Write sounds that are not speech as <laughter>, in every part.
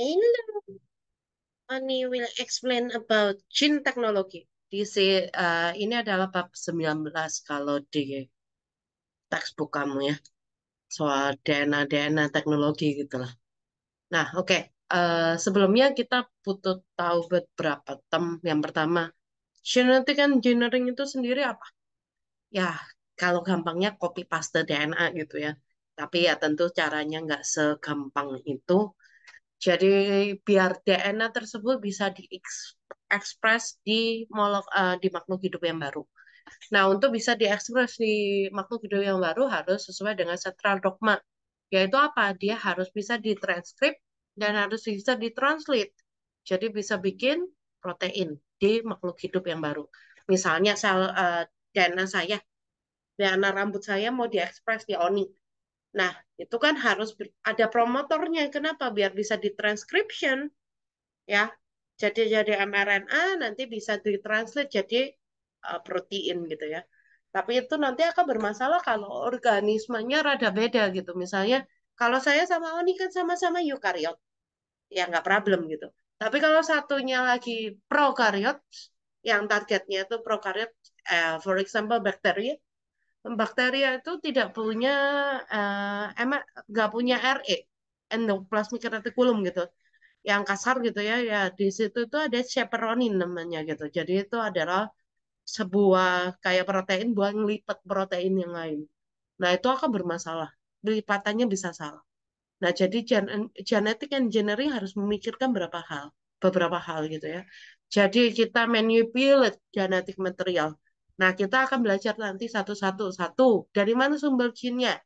Ini Ani will explain about gene technology. Di uh, ini adalah bab 19 kalau di textbook kamu ya. Soal DNA-DNA teknologi gitu lah. Nah, oke. Okay. Uh, eh, sebelumnya kita butuh tahu beberapa tem Yang pertama, kan engineering itu sendiri apa? Ya, kalau gampangnya copy paste DNA gitu ya. Tapi ya tentu caranya nggak segampang itu jadi biar DNA tersebut bisa diekspres di molek, uh, di makhluk hidup yang baru. Nah, untuk bisa diekspres di makhluk hidup yang baru harus sesuai dengan setral dogma, yaitu apa? Dia harus bisa ditranskrip dan harus bisa ditranslate. Jadi bisa bikin protein di makhluk hidup yang baru. Misalnya sel uh, eh, DNA saya, DNA rambut saya mau diekspres di oni Nah, itu kan harus ada promotornya. Kenapa? Biar bisa ditranscription, ya. Jadi jadi mRNA nanti bisa ditranslate jadi uh, protein gitu ya. Tapi itu nanti akan bermasalah kalau organismenya rada beda gitu. Misalnya kalau saya sama Oni kan sama-sama eukariot, ya nggak problem gitu. Tapi kalau satunya lagi prokariot, yang targetnya itu prokariot, eh, for example bakteria, bakteria itu tidak punya uh, eh, emak nggak punya RE endoplasmic reticulum gitu yang kasar gitu ya ya di situ itu ada chaperonin namanya gitu jadi itu adalah sebuah kayak protein buat ngelipat protein yang lain nah itu akan bermasalah lipatannya bisa salah nah jadi gen genetik engineering harus memikirkan beberapa hal beberapa hal gitu ya jadi kita manipulate genetic material Nah, kita akan belajar nanti satu-satu. Satu, dari mana sumber jinnya?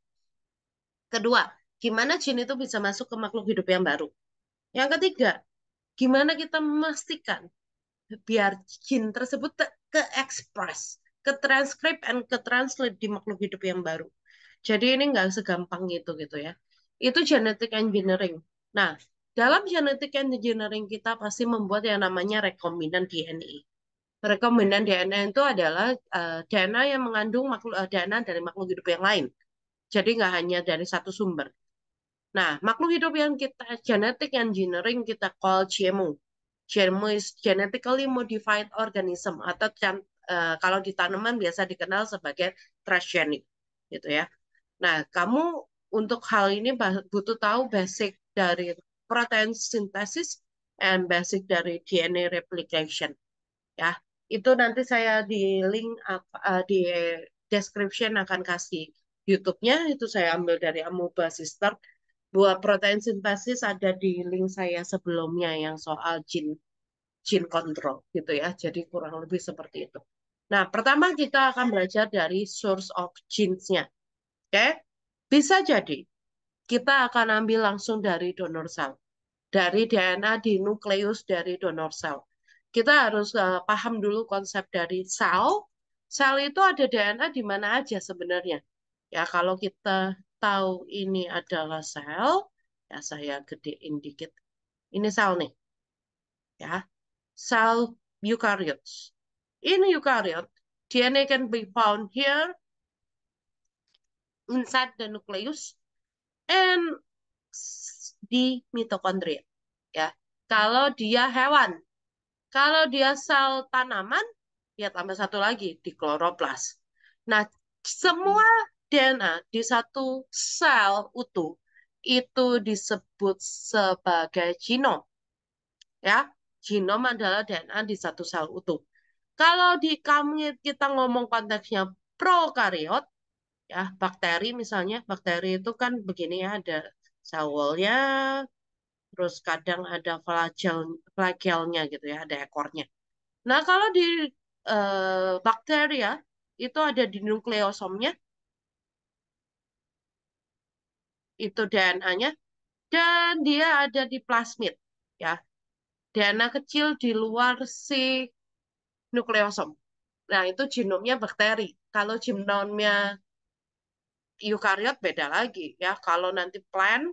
Kedua, gimana jin itu bisa masuk ke makhluk hidup yang baru? Yang ketiga, gimana kita memastikan biar jin tersebut ke-express, ke transkrip dan ke-translate di makhluk hidup yang baru. Jadi ini nggak segampang itu gitu ya. Itu genetic engineering. Nah, dalam genetic engineering kita pasti membuat yang namanya rekombinan DNA. Rekomendan DNA itu adalah uh, eh, DNA yang mengandung makhluk uh, eh, DNA dari makhluk hidup yang lain. Jadi nggak hanya dari satu sumber. Nah, makhluk hidup yang kita genetik engineering kita call GMO. GMO is genetically modified organism atau uh, kalau di tanaman biasa dikenal sebagai transgenic gitu ya. Nah, kamu untuk hal ini butuh tahu basic dari protein sintesis and basic dari DNA replication ya itu nanti saya di link uh, di description akan kasih YouTube-nya itu saya ambil dari Amoeba Sister. Buat protein sintesis ada di link saya sebelumnya yang soal gene gene control gitu ya. Jadi kurang lebih seperti itu. Nah, pertama kita akan belajar dari source of genesnya nya Oke. Okay? Bisa jadi kita akan ambil langsung dari donor sel. Dari DNA di nukleus dari donor sel kita harus uh, paham dulu konsep dari sel. Sel itu ada DNA di mana aja sebenarnya. Ya, kalau kita tahu ini adalah sel, ya saya gedein dikit. Ini sel nih. Ya. Sel eukaryotes. Ini eukariot, DNA can be found here inside the nucleus and di mitokondria. Ya. Kalau dia hewan, kalau dia sel tanaman, ya tambah satu lagi di kloroplas. Nah, semua DNA di satu sel utuh itu disebut sebagai genom. Ya, genom adalah DNA di satu sel utuh. Kalau di kami kita ngomong konteksnya prokariot, ya bakteri misalnya, bakteri itu kan begini ya, ada sel wall-nya, terus kadang ada flagel flagelnya gitu ya, ada ekornya. Nah, kalau di uh, bakteria itu ada di nukleosomnya, itu DNA-nya, dan dia ada di plasmid, ya. DNA kecil di luar si nukleosom. Nah, itu genomnya bakteri. Kalau genomnya eukariot beda lagi ya. Kalau nanti plant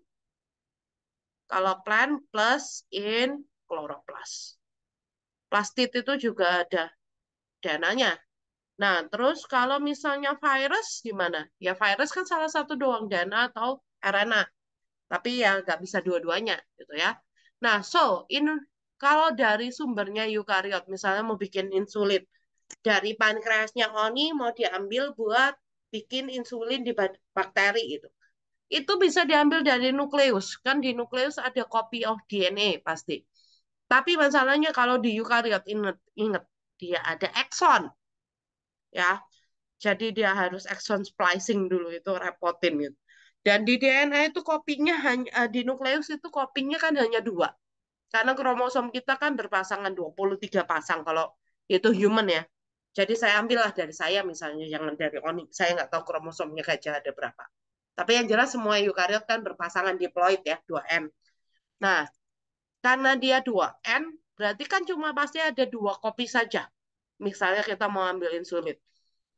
kalau plant plus in kloroplas. plastid itu juga ada dananya. Nah, terus kalau misalnya virus gimana? Ya virus kan salah satu doang dana atau RNA. Tapi ya nggak bisa dua-duanya gitu ya. Nah, so in kalau dari sumbernya eukariot, misalnya mau bikin insulin, dari pankreasnya honey mau diambil buat bikin insulin di bakteri itu itu bisa diambil dari nukleus. Kan di nukleus ada copy of DNA pasti. Tapi masalahnya kalau di eukariot ingat, ingat dia ada exon Ya. Jadi dia harus exon splicing dulu itu repotin gitu. Dan di DNA itu kopinya hanya eh, di nukleus itu kopinya kan hanya dua. Karena kromosom kita kan berpasangan 23 pasang kalau itu human ya. Jadi saya ambillah dari saya misalnya, jangan dari onik Saya nggak tahu kromosomnya gajah ada berapa. Tapi yang jelas semua eukariot kan berpasangan diploid ya, 2N. Nah, karena dia 2N, berarti kan cuma pasti ada dua kopi saja. Misalnya kita mau ambil insulin.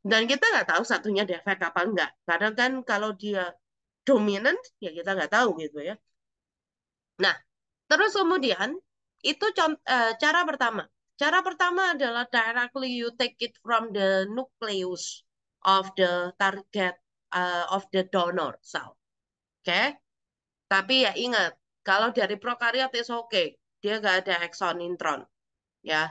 Dan kita nggak tahu satunya defek apa enggak. Karena kan kalau dia dominant, ya kita nggak tahu gitu ya. Nah, terus kemudian, itu eh, cara pertama. Cara pertama adalah directly you take it from the nucleus of the target uh, of the donor cell. Oke. Okay? Tapi ya ingat, kalau dari prokariot is oke. Okay. Dia nggak ada exon intron. Ya.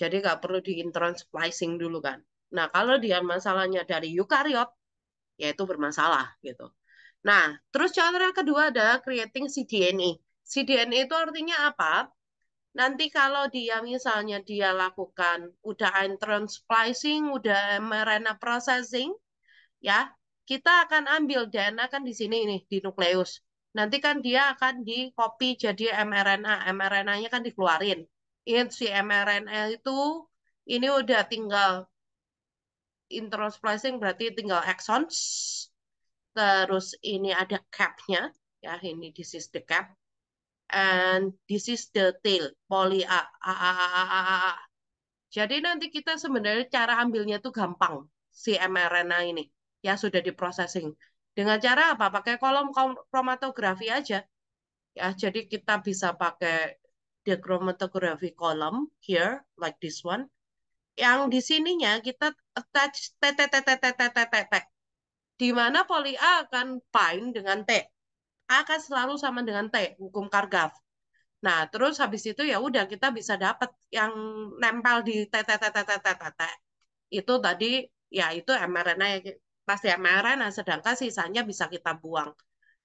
Jadi nggak perlu di intron splicing dulu kan. Nah, kalau dia masalahnya dari eukariot, ya itu bermasalah gitu. Nah, terus cara kedua ada creating cDNA. cDNA itu artinya apa? Nanti kalau dia misalnya dia lakukan udah intron splicing, udah mRNA processing, ya kita akan ambil DNA kan di sini ini di nukleus nanti kan dia akan di copy jadi mRNA mRNA-nya kan dikeluarin ini si mRNA itu ini udah tinggal intersplicing berarti tinggal exons. terus ini ada capnya ya ini this is the cap and this is the tail poly a, a, a, a, a, a. Jadi nanti kita sebenarnya cara ambilnya tuh gampang si mRNA ini ya sudah diprocessing. Dengan cara apa? Pakai kolom kromatografi aja. Ya, jadi kita bisa pakai chromatography column here like this one. Yang di sininya kita attach t t t t t t t t t di mana poli A akan bind dengan T. A akan selalu sama dengan T, hukum Kargaf. Nah, terus habis itu ya udah kita bisa dapat yang nempel di t t t t t t t. Itu tadi ya itu mRNA pasti nah sedangkan sisanya bisa kita buang.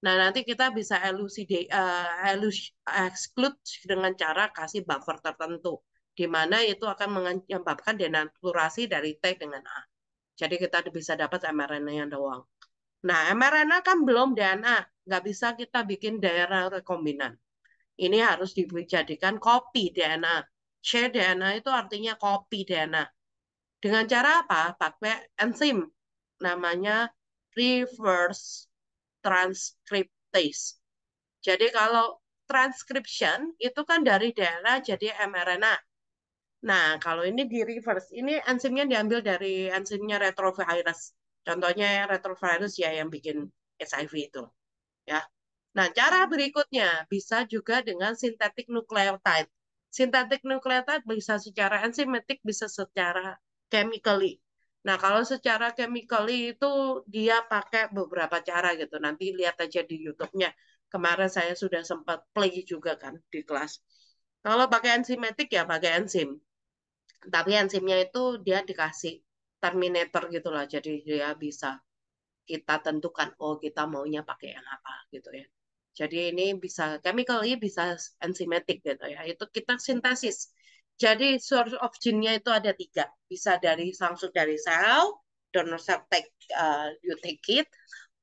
Nah, nanti kita bisa elucide, uh, eh, elus, exclude dengan cara kasih buffer tertentu, di mana itu akan menyebabkan denaturasi dari T dengan A. Jadi kita bisa dapat mrna yang doang. Nah, mRNA kan belum DNA, ah, nggak bisa kita bikin daerah rekombinan. Ini harus dijadikan copy DNA. Share DNA itu artinya copy DNA. Dengan cara apa? Pakai enzim namanya reverse transcriptase. Jadi kalau transcription itu kan dari DNA jadi mRNA. Nah, kalau ini di reverse, ini enzimnya diambil dari enzimnya retrovirus. Contohnya retrovirus ya yang bikin HIV itu. Ya. Nah, cara berikutnya bisa juga dengan sintetik nukleotide. Sintetik nukleotide bisa secara enzimatik, bisa secara chemically. Nah, kalau secara chemically itu dia pakai beberapa cara gitu. Nanti lihat aja di YouTube-nya. Kemarin saya sudah sempat play juga kan di kelas. Kalau pakai enzimatik ya pakai enzim. Tapi enzimnya itu dia dikasih terminator gitu lah. Jadi dia bisa kita tentukan, oh kita maunya pakai yang apa gitu ya. Jadi ini bisa chemically bisa enzimatik gitu ya. Itu kita sintesis jadi source of gene-nya itu ada tiga. Bisa dari langsung dari sel, donor cell take, uh, you take it,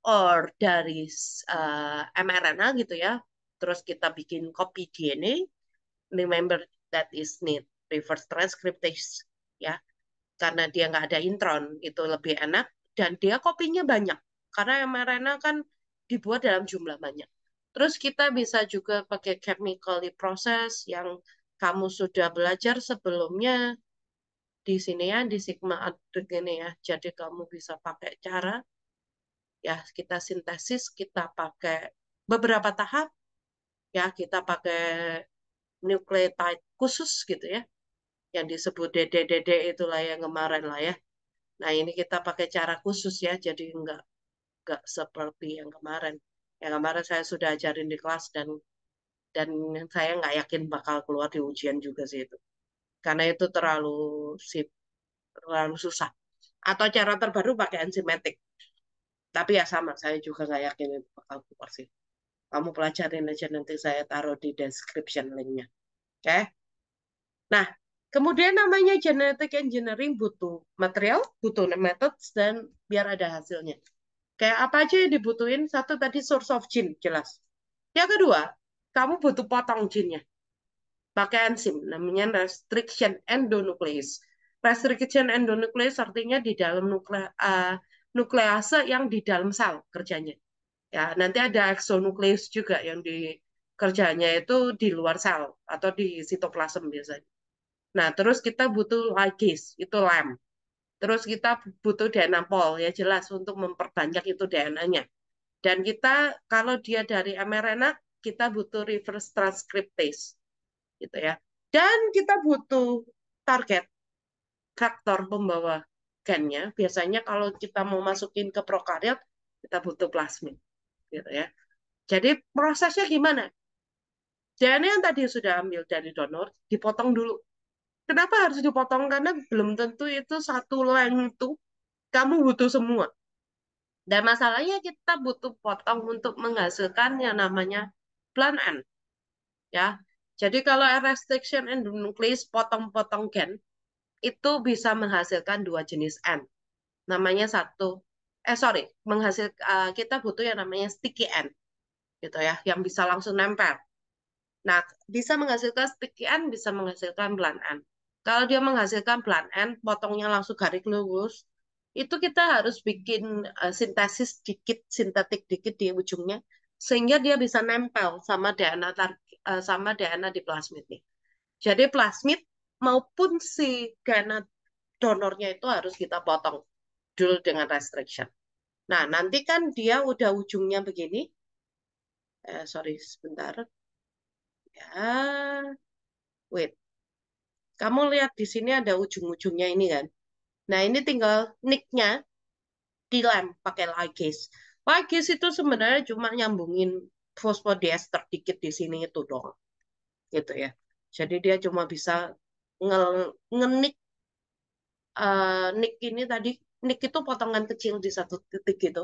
or dari uh, mRNA gitu ya. Terus kita bikin copy DNA. Remember that is need reverse transcriptase ya. Karena dia nggak ada intron, itu lebih enak. Dan dia kopinya banyak. Karena mRNA kan dibuat dalam jumlah banyak. Terus kita bisa juga pakai chemically process yang kamu sudah belajar sebelumnya di sini ya, di sigma adrik ini ya. Jadi kamu bisa pakai cara, ya kita sintesis, kita pakai beberapa tahap, ya kita pakai nucleotide khusus gitu ya, yang disebut DDDD itulah yang kemarin lah ya. Nah ini kita pakai cara khusus ya, jadi enggak, enggak seperti yang kemarin. Yang kemarin saya sudah ajarin di kelas dan dan saya nggak yakin bakal keluar di ujian juga sih itu karena itu terlalu sip, terlalu susah atau cara terbaru pakai enzimatik tapi ya sama saya juga nggak yakin itu bakal keluar sih kamu pelajarin aja nanti saya taruh di description linknya oke okay? nah kemudian namanya genetic engineering butuh material butuh methods dan biar ada hasilnya kayak apa aja yang dibutuhin satu tadi source of gene jelas yang kedua kamu butuh potong jinnya pakai enzim namanya restriction endonuclease. Restriction endonuclease artinya di dalam nukle uh, nuklease yang di dalam sel kerjanya. Ya, nanti ada exonuclease juga yang di kerjanya itu di luar sel atau di sitoplasm biasanya. Nah, terus kita butuh ligase, itu lem Terus kita butuh DNA pol ya jelas untuk memperbanyak itu DNA-nya. Dan kita kalau dia dari mRNA kita butuh reverse transcriptase gitu ya dan kita butuh target faktor pembawa gennya biasanya kalau kita mau masukin ke prokaryot kita butuh plasmid gitu ya jadi prosesnya gimana DNA yang tadi sudah ambil dari donor dipotong dulu kenapa harus dipotong karena belum tentu itu satu leng itu kamu butuh semua dan masalahnya kita butuh potong untuk menghasilkan yang namanya plan N. Ya. Jadi kalau restriction and nucleus potong-potong gen itu bisa menghasilkan dua jenis N. Namanya satu eh sorry, menghasil uh, kita butuh yang namanya sticky N. Gitu ya, yang bisa langsung nempel. Nah, bisa menghasilkan sticky N, bisa menghasilkan plan N. Kalau dia menghasilkan plan N, potongnya langsung garis lurus, itu kita harus bikin uh, sintesis dikit, sintetik dikit di ujungnya sehingga dia bisa nempel sama DNA uh, eh, sama DNA di plasmid nih Jadi plasmid maupun si DNA donornya itu harus kita potong dulu dengan restriction. Nah, nanti kan dia udah ujungnya begini. Eh, sorry, sebentar. Ya, wait. Kamu lihat di sini ada ujung-ujungnya ini kan? Nah, ini tinggal nicknya dilem pakai ligase. Pagis itu sebenarnya cuma nyambungin fosfodiester dikit di sini itu dong. Gitu ya. Jadi dia cuma bisa ngel ngenik uh, nik ini tadi nik itu potongan kecil di satu titik gitu.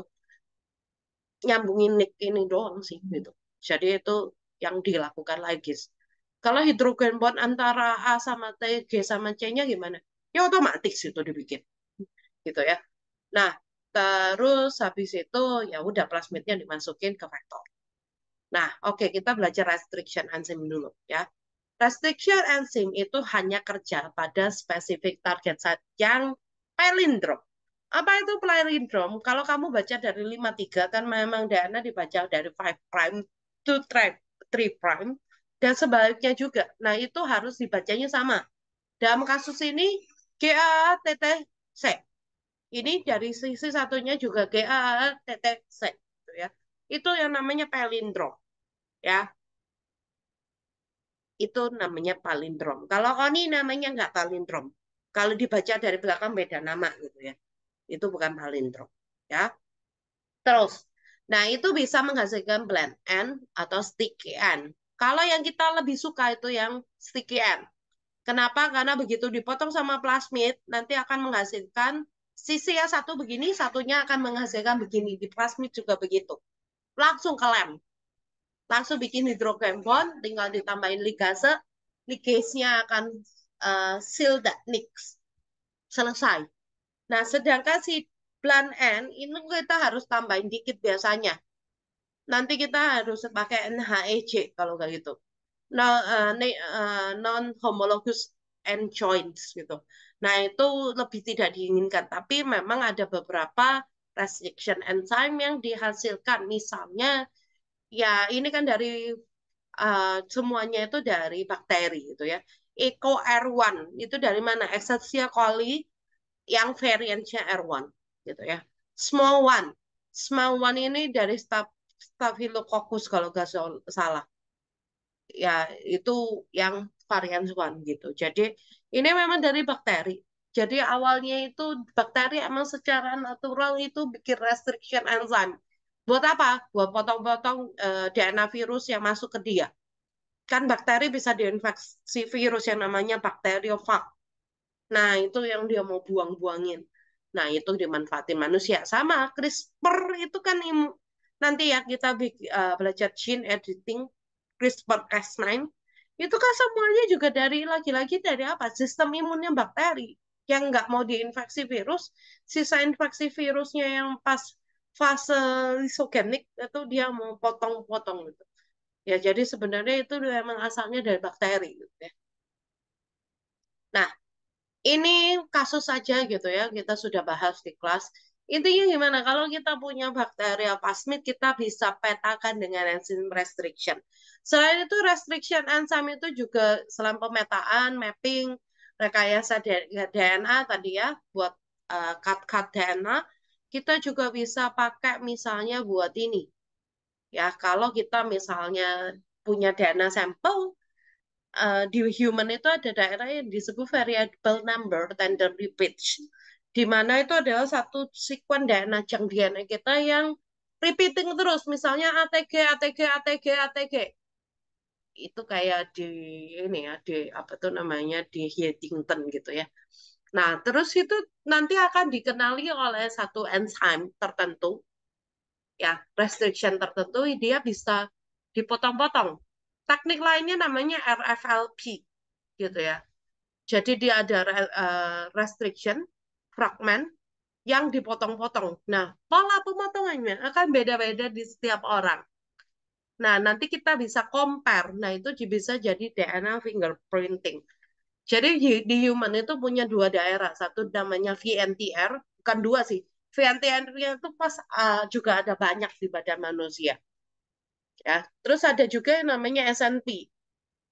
Nyambungin nik ini doang sih gitu. Jadi itu yang dilakukan lagi. Kalau hidrogen bond antara A sama T, G sama C-nya gimana? Ya otomatis itu dibikin. Gitu ya. Nah, Terus habis itu ya udah plasmidnya dimasukin ke vektor. Nah, oke okay, kita belajar restriction enzyme dulu ya. Restriction enzyme itu hanya kerja pada spesifik target site yang palindrom. Apa itu palindrom? Kalau kamu baca dari 53 kan memang DNA dibaca dari 5 prime to 3 prime dan sebaliknya juga. Nah, itu harus dibacanya sama. Dalam kasus ini GATTC ini dari sisi satunya juga GAATTC gitu ya. Itu yang namanya palindrom ya. Itu namanya palindrom. Kalau ini namanya enggak palindrom. Kalau dibaca dari belakang beda nama gitu ya. Itu bukan palindrom ya. Terus Nah, itu bisa menghasilkan blend end atau sticky end. Kalau yang kita lebih suka itu yang sticky end. Kenapa? Karena begitu dipotong sama plasmid, nanti akan menghasilkan sisi yang satu begini, satunya akan menghasilkan begini. Di plasmid juga begitu. Langsung ke lem. Langsung bikin hidrogen bond, tinggal ditambahin ligase, ligase-nya akan uh, seal that nix. Selesai. Nah, sedangkan si plan N ini kita harus tambahin dikit biasanya. Nanti kita harus pakai NHEJ kalau kayak gitu. No, uh, eh, eh, non homologous end joints gitu. Nah, itu lebih tidak diinginkan. Tapi memang ada beberapa restriction enzyme yang dihasilkan. Misalnya, ya ini kan dari uh, semuanya itu dari bakteri gitu ya. Eco R1 itu dari mana? Excelsior coli yang variannya R1 gitu ya. Small one. Small one ini dari staf Staphylococcus kalau nggak salah ya itu yang varian Swan gitu. Jadi ini memang dari bakteri. Jadi awalnya itu bakteri emang secara natural itu bikin restriction enzyme. Buat apa? Buat potong-potong uh, eh, DNA virus yang masuk ke dia. Kan bakteri bisa diinfeksi virus yang namanya bakteriofag. Nah, itu yang dia mau buang-buangin. Nah, itu dimanfaatin manusia. Sama CRISPR itu kan nanti ya kita eh, belajar gene editing CRISPR Cas9 itu kan semuanya juga dari lagi-lagi dari apa sistem imunnya bakteri yang nggak mau diinfeksi virus sisa infeksi virusnya yang pas fase lisogenik itu dia mau potong-potong gitu ya jadi sebenarnya itu memang asalnya dari bakteri gitu ya nah ini kasus saja gitu ya kita sudah bahas di kelas intinya gimana kalau kita punya bakterial plasmid kita bisa petakan dengan enzim restriction selain itu restriction enzim itu juga selain pemetaan mapping rekayasa DNA tadi ya buat cut-cut eh, DNA kita juga bisa pakai misalnya buat ini ya kalau kita misalnya punya DNA sampel uh, di human itu ada daerah yang disebut variable number tender repeat di mana itu adalah satu sekuen DNA yang DNA kita yang repeating terus misalnya ATG ATG ATG ATG itu kayak di ini ya di apa tuh namanya di Huntington gitu ya nah terus itu nanti akan dikenali oleh satu enzim tertentu ya restriction tertentu dia bisa dipotong-potong teknik lainnya namanya RFLP gitu ya jadi dia ada uh, restriction fragmen yang dipotong-potong. Nah, pola pemotongannya akan beda-beda di setiap orang. Nah, nanti kita bisa compare. Nah, itu bisa jadi DNA fingerprinting. Jadi di human itu punya dua daerah. Satu namanya VNTR, bukan dua sih. VNTR itu pas uh, juga ada banyak di badan manusia. Ya, terus ada juga yang namanya SNP.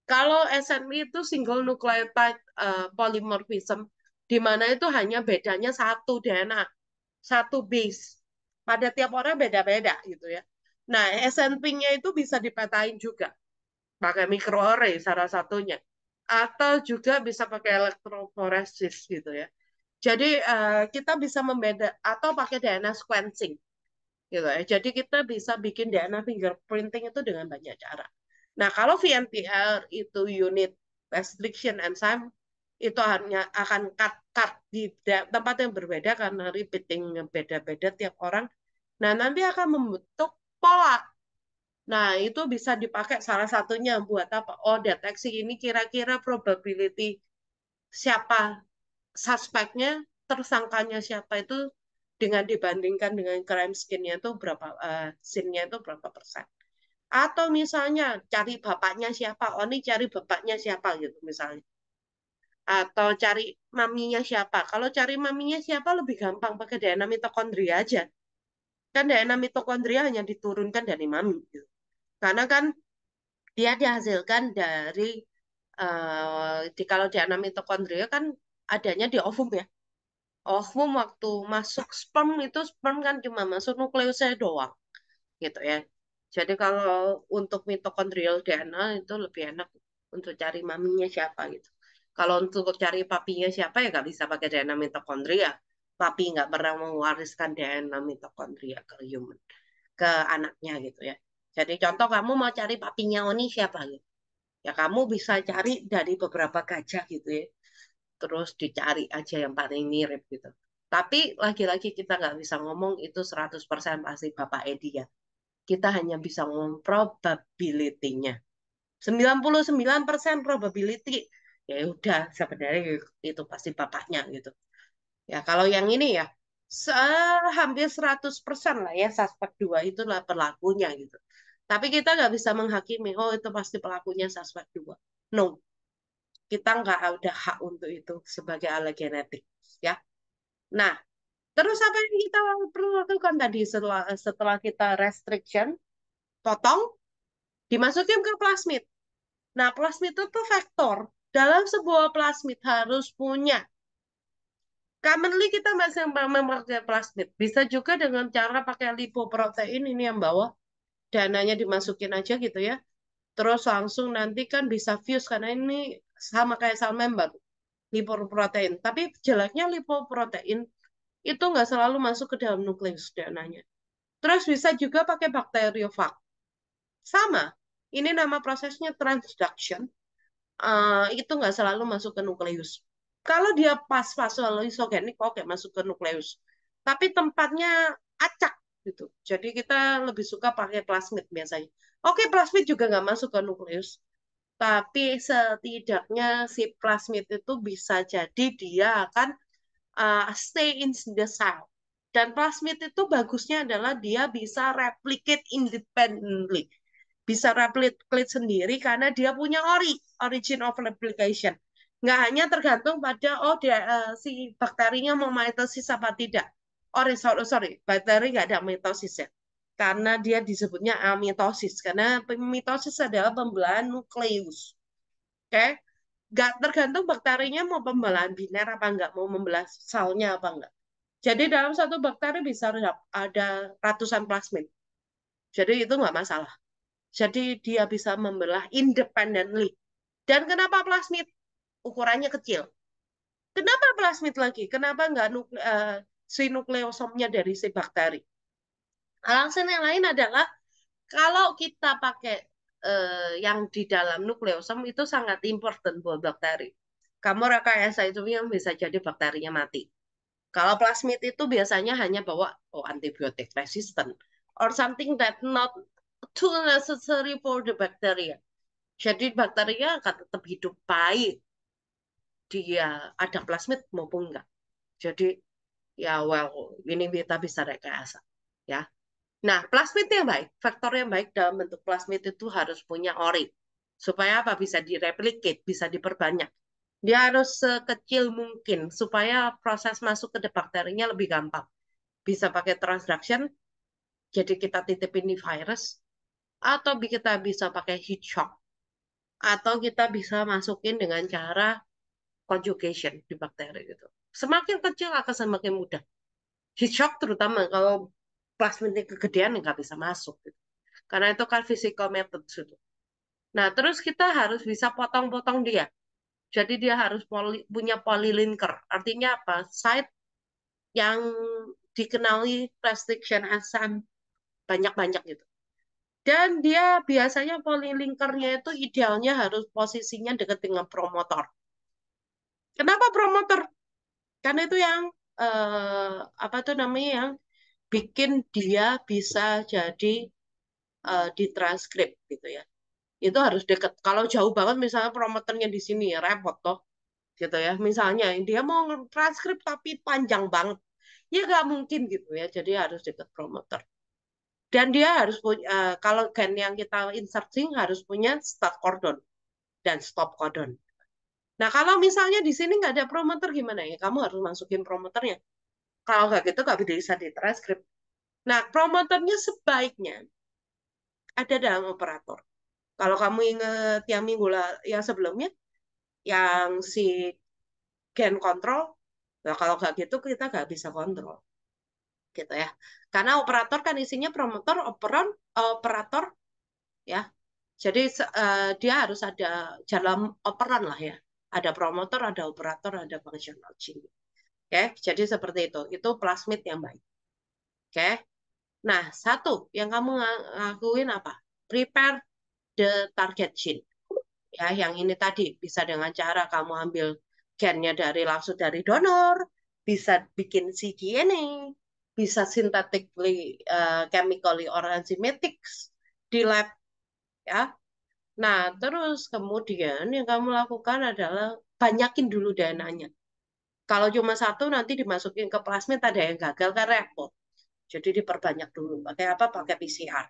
Kalau SNP itu single nucleotide uh, polymorphism, di mana itu hanya bedanya satu DNA, satu base. Pada tiap orang beda-beda gitu ya. Nah, SNP-nya itu bisa dipetain juga pakai mikroarray salah satunya atau juga bisa pakai elektroforesis gitu ya. Jadi uh, kita bisa membeda atau pakai DNA sequencing gitu ya. Jadi kita bisa bikin DNA fingerprinting itu dengan banyak cara. Nah, kalau VNTR itu unit restriction enzyme itu hanya akan cut cut di tempat yang berbeda karena repeating beda-beda tiap orang. Nah nanti akan membentuk pola. Nah itu bisa dipakai salah satunya buat apa? Oh deteksi ini kira-kira probability siapa suspeknya, tersangkanya siapa itu dengan dibandingkan dengan crime skinnya itu berapa uh, scene-nya itu berapa persen atau misalnya cari bapaknya siapa oh ini cari bapaknya siapa gitu misalnya atau cari maminya siapa. Kalau cari maminya siapa lebih gampang pakai DNA mitokondria aja. Kan DNA mitokondria hanya diturunkan dari mami. Gitu. Karena kan dia dihasilkan dari uh, di kalau DNA mitokondria kan adanya di ovum ya. Ovum waktu masuk sperm itu sperm kan cuma masuk nukleusnya doang gitu ya. Jadi kalau untuk mitokondrial DNA itu lebih enak untuk cari maminya siapa gitu. Kalau untuk cari papinya siapa ya nggak bisa pakai DNA mitokondria. Papi nggak pernah mewariskan DNA mitokondria ke human, ke anaknya gitu ya. Jadi contoh kamu mau cari papinya Oni siapa gitu. Ya kamu bisa cari dari beberapa gajah gitu ya. Terus dicari aja yang paling mirip gitu. Tapi lagi-lagi kita nggak bisa ngomong itu 100% pasti Bapak Edi ya. Kita hanya bisa ngomong probability-nya. 99% probability ya udah sebenarnya itu pasti bapaknya gitu ya kalau yang ini ya se hampir persen lah ya suspek dua itu lah pelakunya gitu tapi kita nggak bisa menghakimi oh itu pasti pelakunya suspek dua no kita nggak ada hak untuk itu sebagai ahli genetik ya nah terus apa yang kita perlu lakukan tadi setelah setelah kita restriction potong dimasukin ke plasmid nah plasmid itu tuh vektor dalam sebuah plasmid harus punya. Commonly kita masih memakai plasmid. Bisa juga dengan cara pakai lipoprotein ini yang bawah. Dananya dimasukin aja gitu ya. Terus langsung nanti kan bisa fuse karena ini sama kayak salmon member. Lipoprotein. Tapi jeleknya lipoprotein itu nggak selalu masuk ke dalam nukleus dananya. Terus bisa juga pakai bakteriofag. Sama. Ini nama prosesnya transduction uh, itu nggak selalu masuk ke nukleus. Kalau dia pas fase isogenik, oke okay, masuk ke nukleus. Tapi tempatnya acak gitu. Jadi kita lebih suka pakai plasmid biasanya. Oke, okay, plasmid juga nggak masuk ke nukleus. Tapi setidaknya si plasmid itu bisa jadi dia akan uh, stay in the cell. Dan plasmid itu bagusnya adalah dia bisa replicate independently bisa replicate sendiri karena dia punya ori, origin of replication. Nggak hanya tergantung pada oh dia, uh, si bakterinya mau mitosis apa tidak. Oh sorry, sorry bakteri nggak ada mitosis ya. Karena dia disebutnya amitosis. Karena mitosis adalah pembelahan nukleus. Oke. Okay? Nggak tergantung bakterinya mau pembelahan biner apa enggak, mau membelah selnya apa enggak. Jadi dalam satu bakteri bisa ada ratusan plasmid. Jadi itu nggak masalah jadi dia bisa membelah independently. Dan kenapa plasmid? Ukurannya kecil. Kenapa plasmid lagi? Kenapa nggak nukle uh, si nukleosomnya dari si bakteri? Alasan yang lain adalah kalau kita pakai uh, yang di dalam nukleosom itu sangat important buat bakteri. Kamu rekayasa itu yang bisa jadi bakterinya mati. Kalau plasmid itu biasanya hanya bawa oh antibiotik resisten or something that not tool necessary for the bacteria. Jadi bakteria akan tetap hidup baik dia ada plasmid maupun enggak. Jadi ya well ini kita bisa rekayasa ya. Nah, plasmid yang baik, faktor yang baik dalam bentuk plasmid itu harus punya ori. Supaya apa? Bisa direplikate, bisa diperbanyak. Dia harus sekecil mungkin supaya proses masuk ke bakterinya lebih gampang. Bisa pakai transduction, jadi kita titipin di virus, atau kita bisa pakai heat shock atau kita bisa masukin dengan cara conjugation di bakteri gitu. Semakin kecil akan semakin mudah. Heat shock terutama kalau plasmidnya kegedean nggak bisa masuk gitu. Karena itu kan physical method Gitu. Nah, terus kita harus bisa potong-potong dia. Jadi dia harus poli, punya polylinker. Artinya apa? Site yang dikenali restriction asam banyak-banyak gitu. Dan dia biasanya lingkarnya itu idealnya harus posisinya dekat dengan promotor. Kenapa promotor? Karena itu yang eh, apa tuh namanya yang bikin dia bisa jadi eh, ditranskrip gitu ya. Itu harus dekat. Kalau jauh banget misalnya promoternya di sini ya repot toh gitu ya. Misalnya dia mau transkrip tapi panjang banget. Ya nggak mungkin gitu ya. Jadi harus dekat promotor. Dan dia harus punya, uh, eh, kalau gen yang kita inserting harus punya start cordon dan stop cordon. Nah, kalau misalnya di sini nggak ada promoter gimana ya? Kamu harus masukin promoternya. Kalau nggak gitu nggak bisa di transkrip. Nah, promoternya sebaiknya ada dalam operator. Kalau kamu ingat yang minggu lah yang sebelumnya, yang si gen kontrol, nah kalau nggak gitu kita nggak bisa kontrol gitu ya. Karena operator kan isinya promotor, operon, eh, operator ya. Jadi uh, dia harus ada dalam operan lah ya. Ada promotor, ada operator, ada functional gene. Oke, jadi seperti itu. Itu plasmid yang baik. Oke. Nah, satu yang kamu ngakuin apa? Prepare the target gene. Ya, yang ini tadi bisa dengan cara kamu ambil gennya dari langsung dari donor, bisa bikin cDNA, bisa synthetically uh, chemically or enzymatics di lab ya. Nah, terus kemudian yang kamu lakukan adalah banyakin dulu dana-nya. Kalau cuma satu nanti dimasukin ke plasmid ada yang gagal kan repot. Jadi diperbanyak dulu. Pakai apa? Pakai PCR.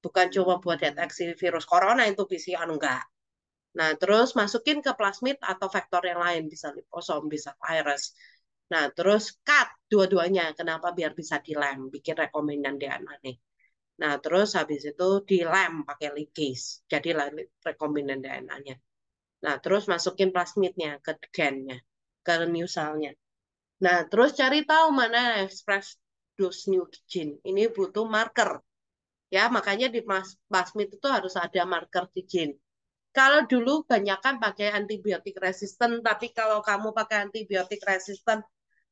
Bukan cuma buat deteksi virus corona itu PCR enggak. Nah, terus masukin ke plasmid atau vektor yang lain, bisa liposom, bisa virus. Nah, terus cut dua-duanya. Kenapa? Biar bisa dilem. Bikin rekomendan DNA nih. Nah, terus habis itu dilem pakai ligase. Jadilah rekomendan DNA-nya. Nah, terus masukin plasmidnya ke gennya, ke new cell-nya. Nah, terus cari tahu mana express dose new gene. Ini butuh marker. Ya, makanya di plasmid itu harus ada marker di gene. Kalau dulu banyak kan pakai antibiotik resisten, tapi kalau kamu pakai antibiotik resisten,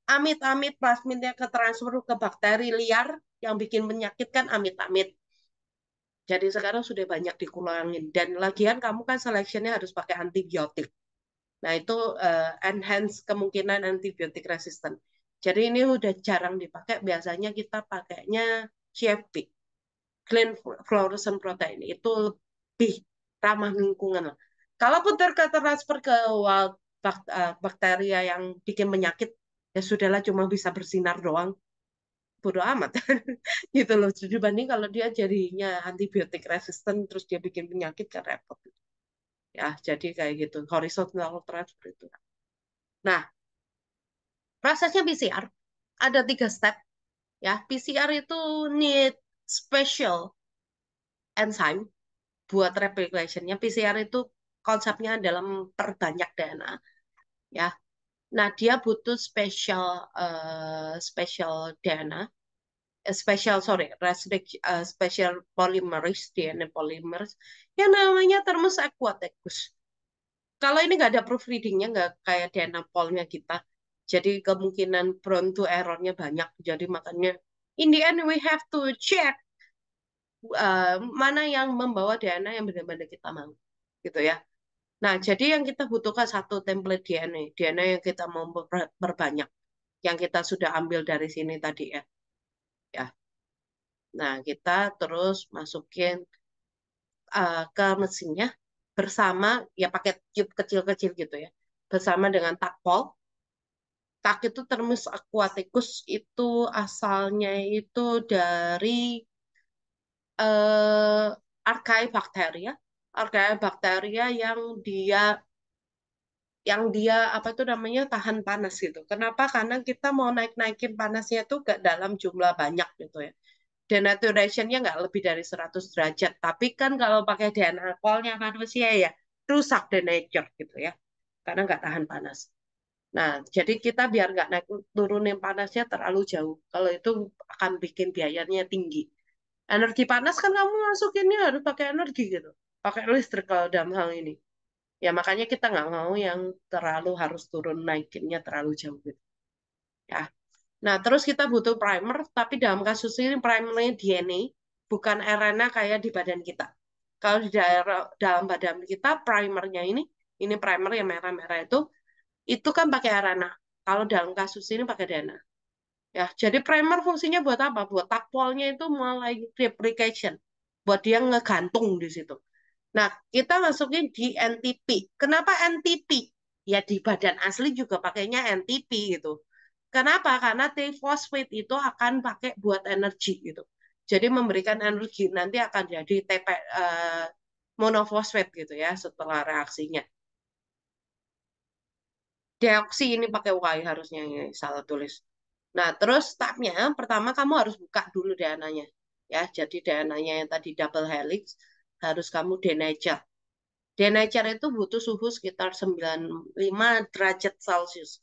amit-amit plasmidnya ke transfer ke bakteri liar yang bikin menyakitkan amit-amit. Jadi sekarang sudah banyak dikurangin dan lagian kamu kan seleksinya harus pakai antibiotik. Nah itu uh, enhance kemungkinan antibiotik resisten. Jadi ini udah jarang dipakai. Biasanya kita pakainya CFP, clean fluorescent protein itu lebih ramah lingkungan lah. Kalaupun transfer ke eh, bakteria yang bikin menyakit ya sudahlah cuma bisa bersinar doang bodoh amat <laughs> gitu loh jadi banding kalau dia jadinya antibiotik resisten terus dia bikin penyakit kan repot ya jadi kayak gitu horizontal transfer itu nah prosesnya PCR ada tiga step ya PCR itu need special enzyme buat replicationnya PCR itu konsepnya dalam perbanyak DNA ya Nah, dia butuh special uh, special DNA, eh, special sorry, uh, special polymerase DNA polymers yang namanya termus aquaticus. Kalau ini nggak ada proofreadingnya, nggak kayak DNA polnya kita, jadi kemungkinan prone to errornya banyak. Jadi makanya in the end we have to check uh, mana yang membawa DNA yang benar-benar kita mau, gitu ya. Nah, jadi yang kita butuhkan satu template DNA, DNA yang kita mau perbanyak, yang kita sudah ambil dari sini tadi ya. Ya. Nah, kita terus masukin uh, ke mesinnya bersama ya pakai tube kecil-kecil gitu ya. Bersama dengan takpol. Tak itu termis aquaticus itu asalnya itu dari uh, bakteria organ bakteria yang dia yang dia apa tuh namanya tahan panas gitu. Kenapa? Karena kita mau naik-naikin panasnya tuh gak dalam jumlah banyak gitu ya. Denaturation-nya nggak lebih dari 100 derajat. Tapi kan kalau pakai DNA alkoholnya manusia ya rusak denature gitu ya. Karena nggak tahan panas. Nah, jadi kita biar nggak naik turunin panasnya terlalu jauh. Kalau itu akan bikin biayanya tinggi. Energi panas kan kamu masukinnya harus pakai energi gitu pakai listrik kalau dalam hal ini. Ya makanya kita nggak mau yang terlalu harus turun naikinnya terlalu jauh gitu. Ya. Nah, terus kita butuh primer, tapi dalam kasus ini primernya DNA, bukan RNA kayak di badan kita. Kalau di daerah dalam badan kita primernya ini, ini primer yang merah-merah itu, itu kan pakai RNA. Kalau dalam kasus ini pakai DNA. Ya, jadi primer fungsinya buat apa? Buat takwalnya itu mulai replication buat dia ngegantung di situ. Nah, kita masukin di NTP. Kenapa NTP? Ya di badan asli juga pakainya NTP gitu. Kenapa? Karena T-phosphate itu akan pakai buat energi gitu. Jadi memberikan energi nanti akan jadi TP uh, eh, monofosfat gitu ya setelah reaksinya. Deoksi ini pakai Y harusnya ya, salah tulis. Nah, terus stepnya pertama kamu harus buka dulu DNA-nya ya. Jadi DNA-nya yang tadi double helix harus kamu denature. Denature itu butuh suhu sekitar 95 derajat Celsius.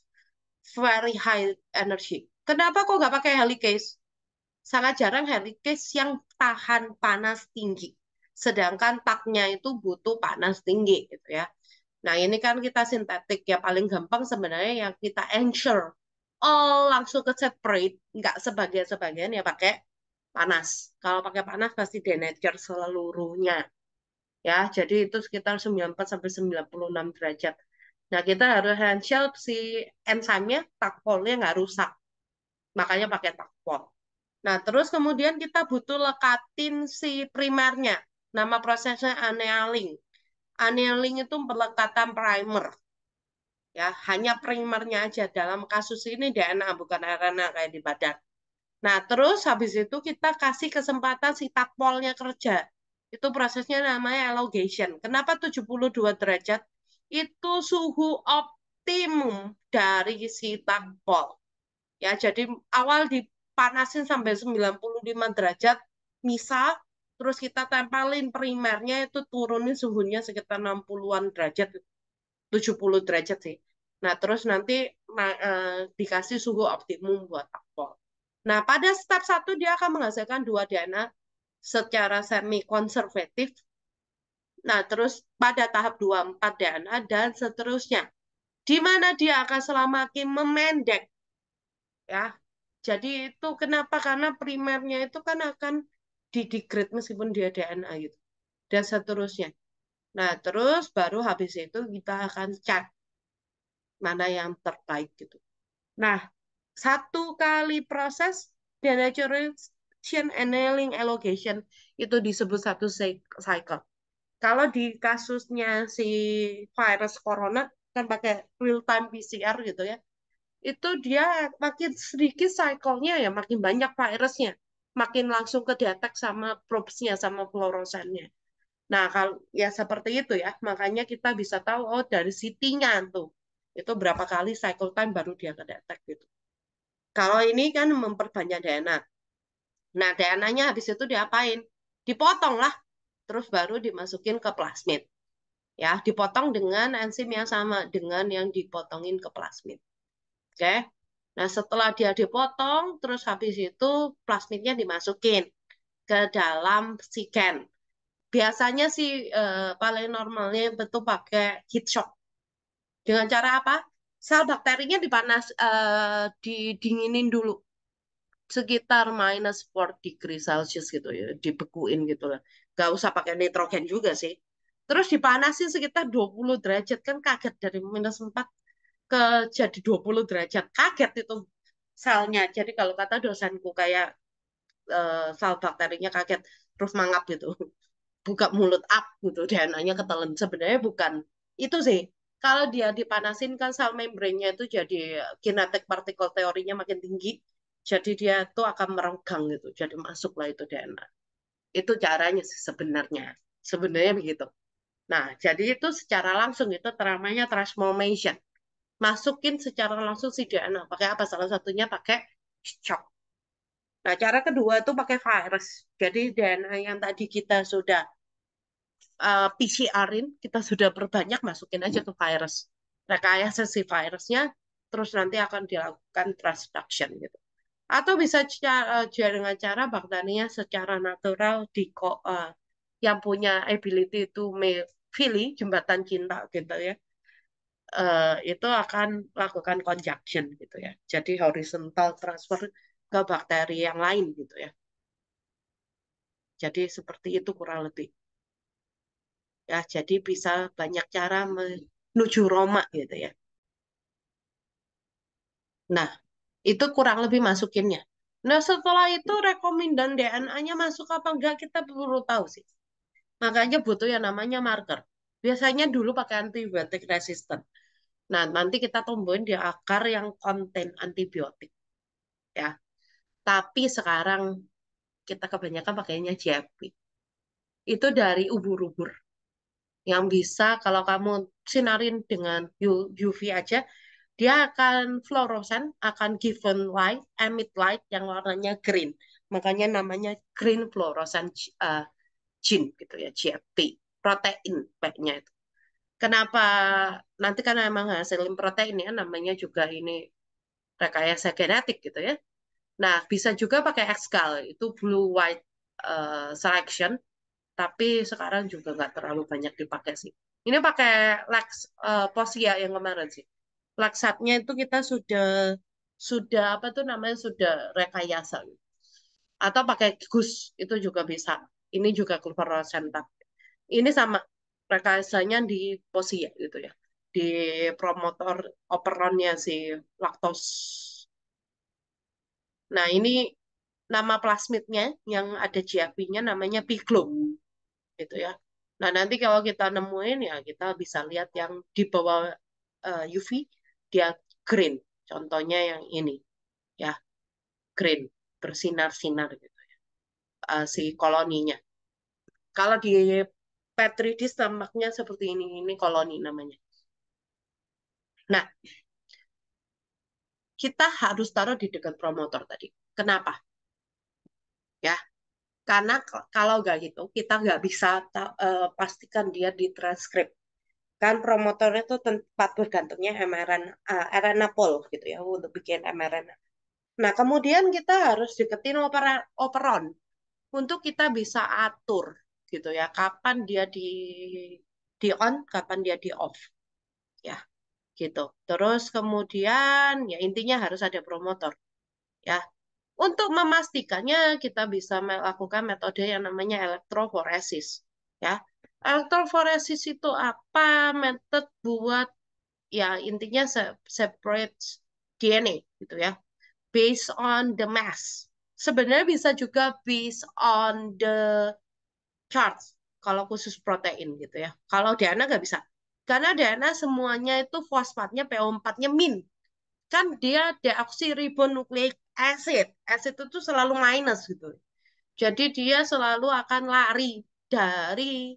Very high energy. Kenapa kok nggak pakai helicase? Sangat jarang helicase yang tahan panas tinggi. Sedangkan taknya itu butuh panas tinggi gitu ya. Nah ini kan kita sintetik ya paling gampang sebenarnya yang kita ensure all oh, langsung ke separate nggak sebagian sebagian ya pakai panas. Kalau pakai panas pasti denature seluruhnya. Ya, jadi itu sekitar 94 sampai 96 derajat. Nah, kita harus handshell si enzimnya, takpolnya nggak rusak. Makanya pakai takpol. Nah, terus kemudian kita butuh lekatin si primernya. Nama prosesnya annealing. Annealing itu pelekatan primer. Ya, hanya primernya aja. Dalam kasus ini DNA bukan RNA kayak di badan. Nah, terus habis itu kita kasih kesempatan si takpolnya kerja. Itu prosesnya namanya elongation. Kenapa 72 derajat? Itu suhu optimum dari si takpol. Ya, jadi awal dipanasin sampai 95 derajat, misal, terus kita tempelin primernya itu turunin suhunya sekitar 60-an derajat, 70 derajat sih. Nah, terus nanti eh, dikasih suhu optimum buat takpol. Nah, pada step satu dia akan menghasilkan dua dana secara semi konservatif. Nah, terus pada tahap dua empat dana dan seterusnya. Di mana dia akan semakin memendek. Ya. Jadi itu kenapa? Karena primernya itu kan akan didegrade meskipun dia DNA itu Dan seterusnya. Nah, terus baru habis itu kita akan cek mana yang terbaik gitu. Nah, satu kali proses denaturation annealing elongation itu disebut satu cycle. Kalau di kasusnya si virus corona kan pakai real time PCR gitu ya, itu dia makin sedikit cycle-nya ya makin banyak virusnya, makin langsung ke sama probes-nya sama fluoresennya. Nah, kalau ya seperti itu ya, makanya kita bisa tahu oh dari CT-nya tuh itu berapa kali cycle time baru dia kedetek gitu. Kalau ini kan memperbanyak DNA. Nah, DNA-nya habis itu diapain? Dipotong lah, terus baru dimasukin ke plasmid. Ya, dipotong dengan enzim yang sama dengan yang dipotongin ke plasmid. Oke. Nah, setelah dia dipotong, terus habis itu plasmidnya dimasukin ke dalam siken. Biasanya sih eh, paling normalnya betul pakai heat shock. Dengan cara apa? sel bakterinya dipanas uh, eh, didinginin dulu sekitar minus 4 degree Celsius gitu ya, dibekuin gitu lah. Gak usah pakai nitrogen juga sih. Terus dipanasin sekitar 20 derajat kan kaget dari minus 4 ke jadi 20 derajat. Kaget itu selnya. Jadi kalau kata dosenku kayak uh, sel bakterinya kaget terus mangap gitu. <laughs> Buka mulut up gitu, dan hanya ketelan. Sebenarnya bukan itu sih. Kalau dia dipanasin kan sel membrannya itu jadi eh, kinetik partikel teorinya makin tinggi. Jadi dia itu akan merenggang gitu. Jadi masuklah itu DNA. Itu caranya sih sebenarnya. Sebenarnya begitu. Nah, jadi itu secara langsung itu teramanya transformation. Masukin secara langsung si DNA. Pakai apa? Salah satunya pakai shock. Nah, cara kedua itu pakai virus. Jadi DNA yang tadi kita sudah uh, eh, PCR-in, kita sudah perbanyak masukin aja ke virus. Rekayasa si virusnya, terus nanti akan dilakukan transduction gitu. Atau bisa eh, juga dengan cara bakterinya secara natural di uh, yang punya ability to make jembatan cinta gitu ya. Uh, itu akan lakukan conjunction gitu ya. Jadi horizontal transfer ke bakteri yang lain gitu ya. Jadi seperti itu kurang lebih ya jadi bisa banyak cara menuju Roma gitu ya nah itu kurang lebih masukinnya nah setelah itu rekomendan DNA-nya masuk apa enggak kita perlu tahu sih makanya butuh yang namanya marker biasanya dulu pakai antibiotik resisten nah nanti kita tumbuhin di akar yang konten antibiotik ya tapi sekarang kita kebanyakan pakainya GFP. itu dari ubur-ubur yang bisa kalau kamu sinarin dengan UV aja dia akan fluoresen, akan given light, emit light yang warnanya green. Makanya namanya green fluorescent uh, eh, gene gitu ya, GFP, protein baiknya itu. Kenapa nanti kan memang hasil protein ya namanya juga ini rekayasa genetik gitu ya. Nah, bisa juga pakai Xcal itu blue white uh, selection tapi sekarang juga nggak terlalu banyak dipakai sih. Ini pakai Lex uh, eh, Posia ya yang kemarin sih. Laksatnya itu kita sudah sudah apa tuh namanya sudah rekayasa atau pakai gus itu juga bisa. Ini juga keluar Ini sama rekayasanya di Posia ya, gitu ya. Di promotor operonnya si laktos. Nah, ini nama plasmidnya yang ada GAP-nya namanya piglum gitu ya. Nah, nanti kalau kita nemuin ya kita bisa lihat yang di bawah uh, eh, UV dia green. Contohnya yang ini. Ya. Green, bersinar-sinar gitu ya. Uh, si koloninya. Kalau di petri dish tampaknya seperti ini, ini koloni namanya. Nah, kita harus taruh di dekat promotor tadi. Kenapa? Ya, karena kalau nggak gitu kita nggak bisa uh, pastikan dia di transkrip kan promotor itu tempat bergantungnya mRNA uh, eh, RNA pol gitu ya untuk bikin mRNA. Nah kemudian kita harus deketin opera, operon untuk kita bisa atur gitu ya kapan dia di di on kapan dia di off ya gitu terus kemudian ya intinya harus ada promotor ya untuk memastikannya kita bisa melakukan metode yang namanya elektroforesis ya. Elektroforesis itu apa? Metode buat ya intinya separate DNA gitu ya. Based on the mass. Sebenarnya bisa juga based on the charge kalau khusus protein gitu ya. Kalau DNA nggak bisa. Karena DNA semuanya itu fosfatnya PO4-nya min. Kan dia deoksiribonukleik acid. Acid itu selalu minus gitu. Jadi dia selalu akan lari dari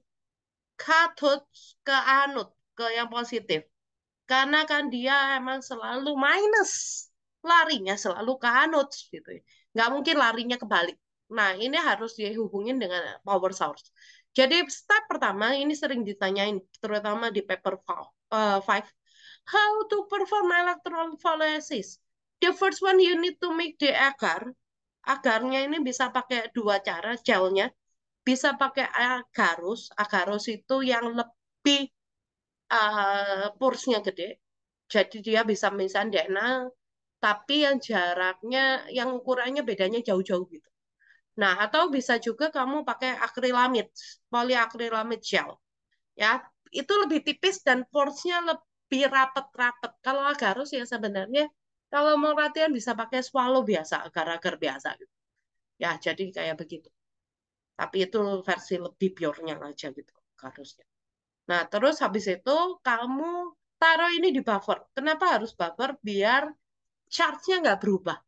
cathode ke anut, ke yang positif. Karena kan dia emang selalu minus. Larinya selalu ke anut gitu. Nggak mungkin larinya kebalik. Nah, ini harus dihubungin dengan power source. Jadi step pertama ini sering ditanyain, terutama di paper 5. Uh, eh, how to perform electron the first one you need to make the agar. Agarnya ini bisa pakai dua cara, gelnya. Bisa pakai agarus. Agarus itu yang lebih uh, eh, porsnya gede. Jadi dia bisa misalnya tapi yang jaraknya, yang ukurannya bedanya jauh-jauh gitu. Nah, atau bisa juga kamu pakai akrilamid, polyakrilamid gel. Ya, itu lebih tipis dan porsnya lebih rapet-rapet. Kalau agarus ya sebenarnya kalau mau latihan bisa pakai swallow biasa, agar-agar biasa. Gitu. Ya, jadi kayak begitu. Tapi itu versi lebih pure-nya aja gitu harusnya. Nah, terus habis itu kamu taruh ini di buffer. Kenapa harus buffer? Biar charge-nya nggak berubah.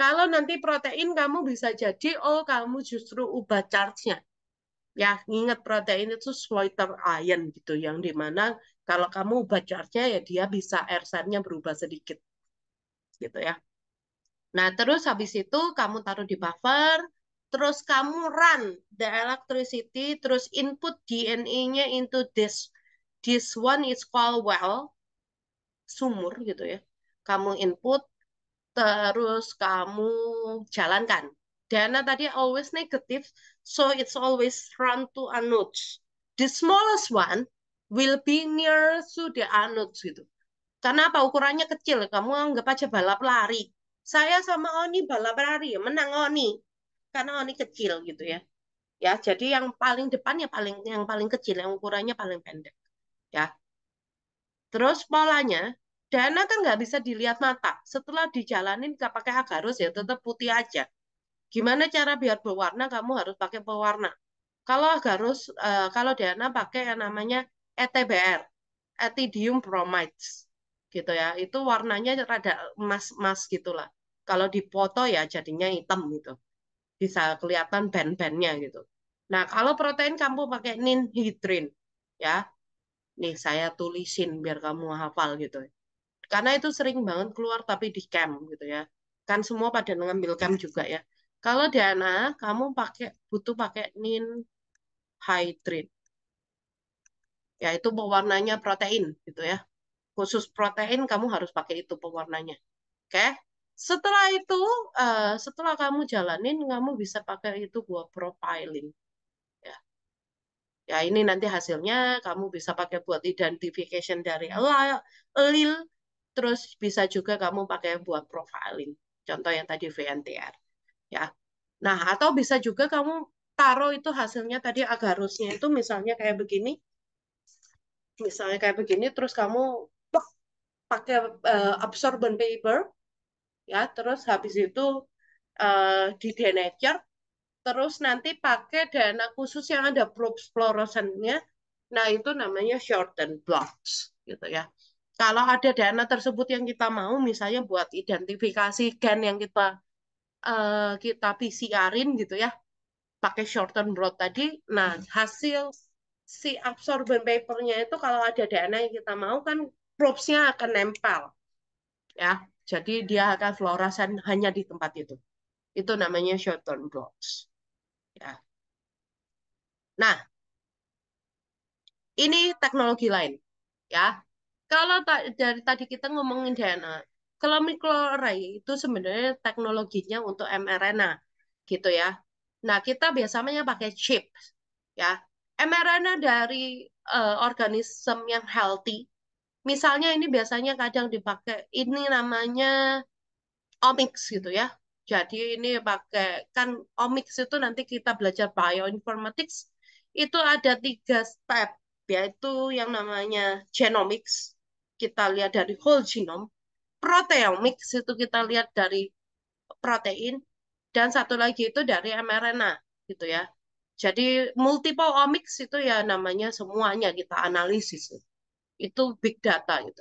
Kalau nanti protein kamu bisa jadi, oh kamu justru ubah charge-nya. Ya, ingat protein itu sloiter ion gitu, yang dimana kalau kamu ubah charge-nya ya dia bisa air nya berubah sedikit gitu ya. Nah, terus habis itu kamu taruh di buffer, terus kamu run the electricity, terus input DNA-nya into this. This one is called well, sumur gitu ya. Kamu input, terus kamu jalankan. Dana tadi always negative, so it's always run to a The smallest one will be near to the anodes gitu. Karena apa? Ukurannya kecil. Kamu anggap aja balap lari. Saya sama Oni balap lari, ya, menang Oni. Karena Oni kecil gitu ya. Ya, jadi yang paling depan ya paling yang paling kecil, yang ukurannya paling pendek. Ya. Terus polanya, dana kan nggak bisa dilihat mata. Setelah dijalanin nggak pakai agarus ya tetap putih aja. Gimana cara biar berwarna? Kamu harus pakai pewarna. Kalau agarus, eh, kalau dana pakai yang namanya ETBR, etidium bromides gitu ya itu warnanya rada emas emas gitulah kalau di foto ya jadinya hitam gitu bisa kelihatan band-bandnya gitu nah kalau protein kamu pakai ninhidrin ya nih saya tulisin biar kamu hafal gitu karena itu sering banget keluar tapi di camp gitu ya kan semua pada ngambil camp juga ya kalau Diana kamu pakai butuh pakai ninhidrin ya itu pewarnanya protein gitu ya khusus protein kamu harus pakai itu pewarnanya. Oke. Okay? Setelah itu, uh, setelah kamu jalanin, kamu bisa pakai itu buat profiling. Ya. ya, ini nanti hasilnya kamu bisa pakai buat identification dari allele terus bisa juga kamu pakai buat profiling. Contoh yang tadi VNTR. Ya. Nah, atau bisa juga kamu taruh itu hasilnya tadi agarusnya itu misalnya kayak begini. Misalnya kayak begini, terus kamu pakai uh, absorbent paper ya terus habis itu uh, di denature terus nanti pakai dana khusus yang ada probes fluorescentnya nah itu namanya shortened blocks gitu ya kalau ada dana tersebut yang kita mau misalnya buat identifikasi gen yang kita uh, kita PCR-in gitu ya pakai shortened blot tadi nah hmm. hasil si absorbent papernya itu kalau ada dana yang kita mau kan Probesnya akan nempel. Ya, jadi dia akan florasan hanya di tempat itu. Itu namanya Shotton blocks. Ya. Nah, ini teknologi lain. Ya, kalau ta dari tadi kita ngomongin DNA, kalau mikroarray itu sebenarnya teknologinya untuk mRNA, gitu ya. Nah, kita biasanya pakai chip, ya. mRNA dari uh, organisme yang healthy Misalnya ini biasanya kadang dipakai, ini namanya omics gitu ya. Jadi ini pakai, kan omics itu nanti kita belajar bioinformatics, itu ada tiga step, yaitu yang namanya genomics, kita lihat dari whole genome, proteomics itu kita lihat dari protein, dan satu lagi itu dari mRNA gitu ya. Jadi multiple omics itu ya namanya semuanya kita analisis itu big data gitu.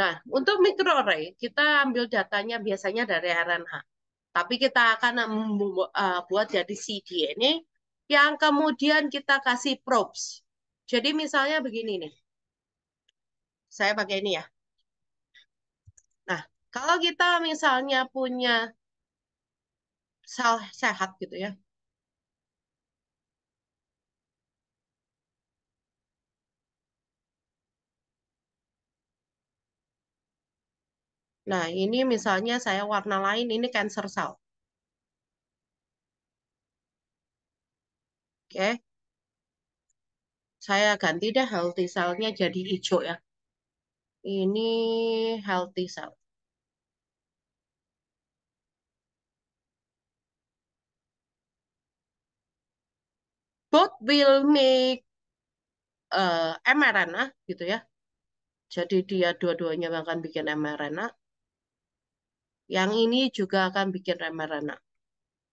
Nah, untuk microarray kita ambil datanya biasanya dari RNA. Tapi kita akan eh, buat jadi cDNA yang kemudian kita kasih probes. Jadi misalnya begini nih. Saya pakai ini ya. Nah, kalau kita misalnya punya sel sehat gitu ya. Nah, ini misalnya saya warna lain, ini cancer cell. Oke. Saya ganti deh healthy cell-nya jadi hijau ya. Ini healthy cell. Both will make uh, mRNA gitu ya. Jadi dia dua-duanya akan bikin mRNA. Yang ini juga akan bikin remah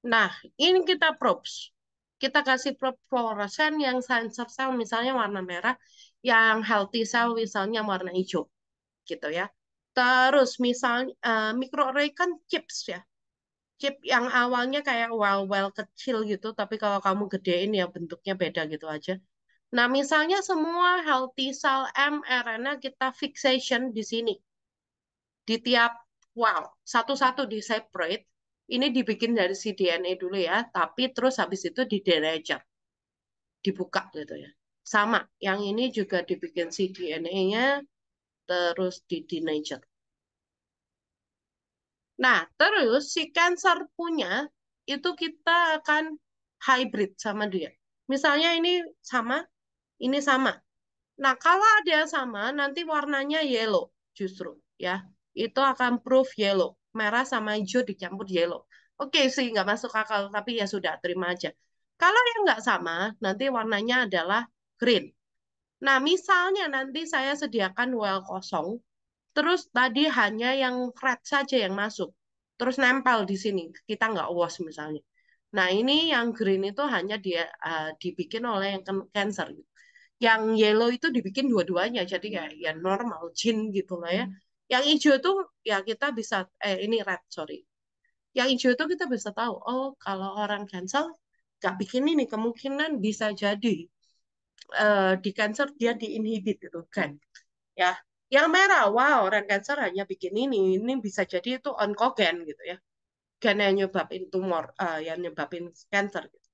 Nah, ini kita props. Kita kasih probe fluorescent yang sensor cell misalnya warna merah, yang healthy cell misalnya warna hijau. Gitu ya. Terus misalnya uh, eh, microarray kan chips ya. Chip yang awalnya kayak well-well kecil gitu, tapi kalau kamu gedein ya bentuknya beda gitu aja. Nah, misalnya semua healthy cell mRNA kita fixation di sini. Di tiap wow, satu-satu di separate, ini dibikin dari si DNA dulu ya, tapi terus habis itu di derajat, dibuka gitu ya. Sama, yang ini juga dibikin si DNA-nya, terus di denature. Nah, terus si cancer punya, itu kita akan hybrid sama dia. Misalnya ini sama, ini sama. Nah, kalau ada sama, nanti warnanya yellow justru ya itu akan proof yellow. Merah sama hijau dicampur yellow. Oke okay, sih, nggak masuk akal, tapi ya sudah, terima aja. Kalau yang nggak sama, nanti warnanya adalah green. Nah, misalnya nanti saya sediakan well kosong, terus tadi hanya yang red saja yang masuk, terus nempel di sini, kita nggak wash misalnya. Nah, ini yang green itu hanya dia uh, dibikin oleh yang cancer. Yang yellow itu dibikin dua-duanya, jadi ya, ya normal, jin gitu lah ya. Hmm yang hijau itu ya kita bisa eh ini red sorry. Yang hijau itu kita bisa tahu oh kalau orang cancel nggak bikin ini kemungkinan bisa jadi uh, di cancer dia diinhibit gitu kan. Ya, yang merah, wow, orang cancer hanya bikin ini, ini bisa jadi itu onkogen gitu ya. Gen yang nyebabin tumor, uh, yang nyebabin cancer gitu.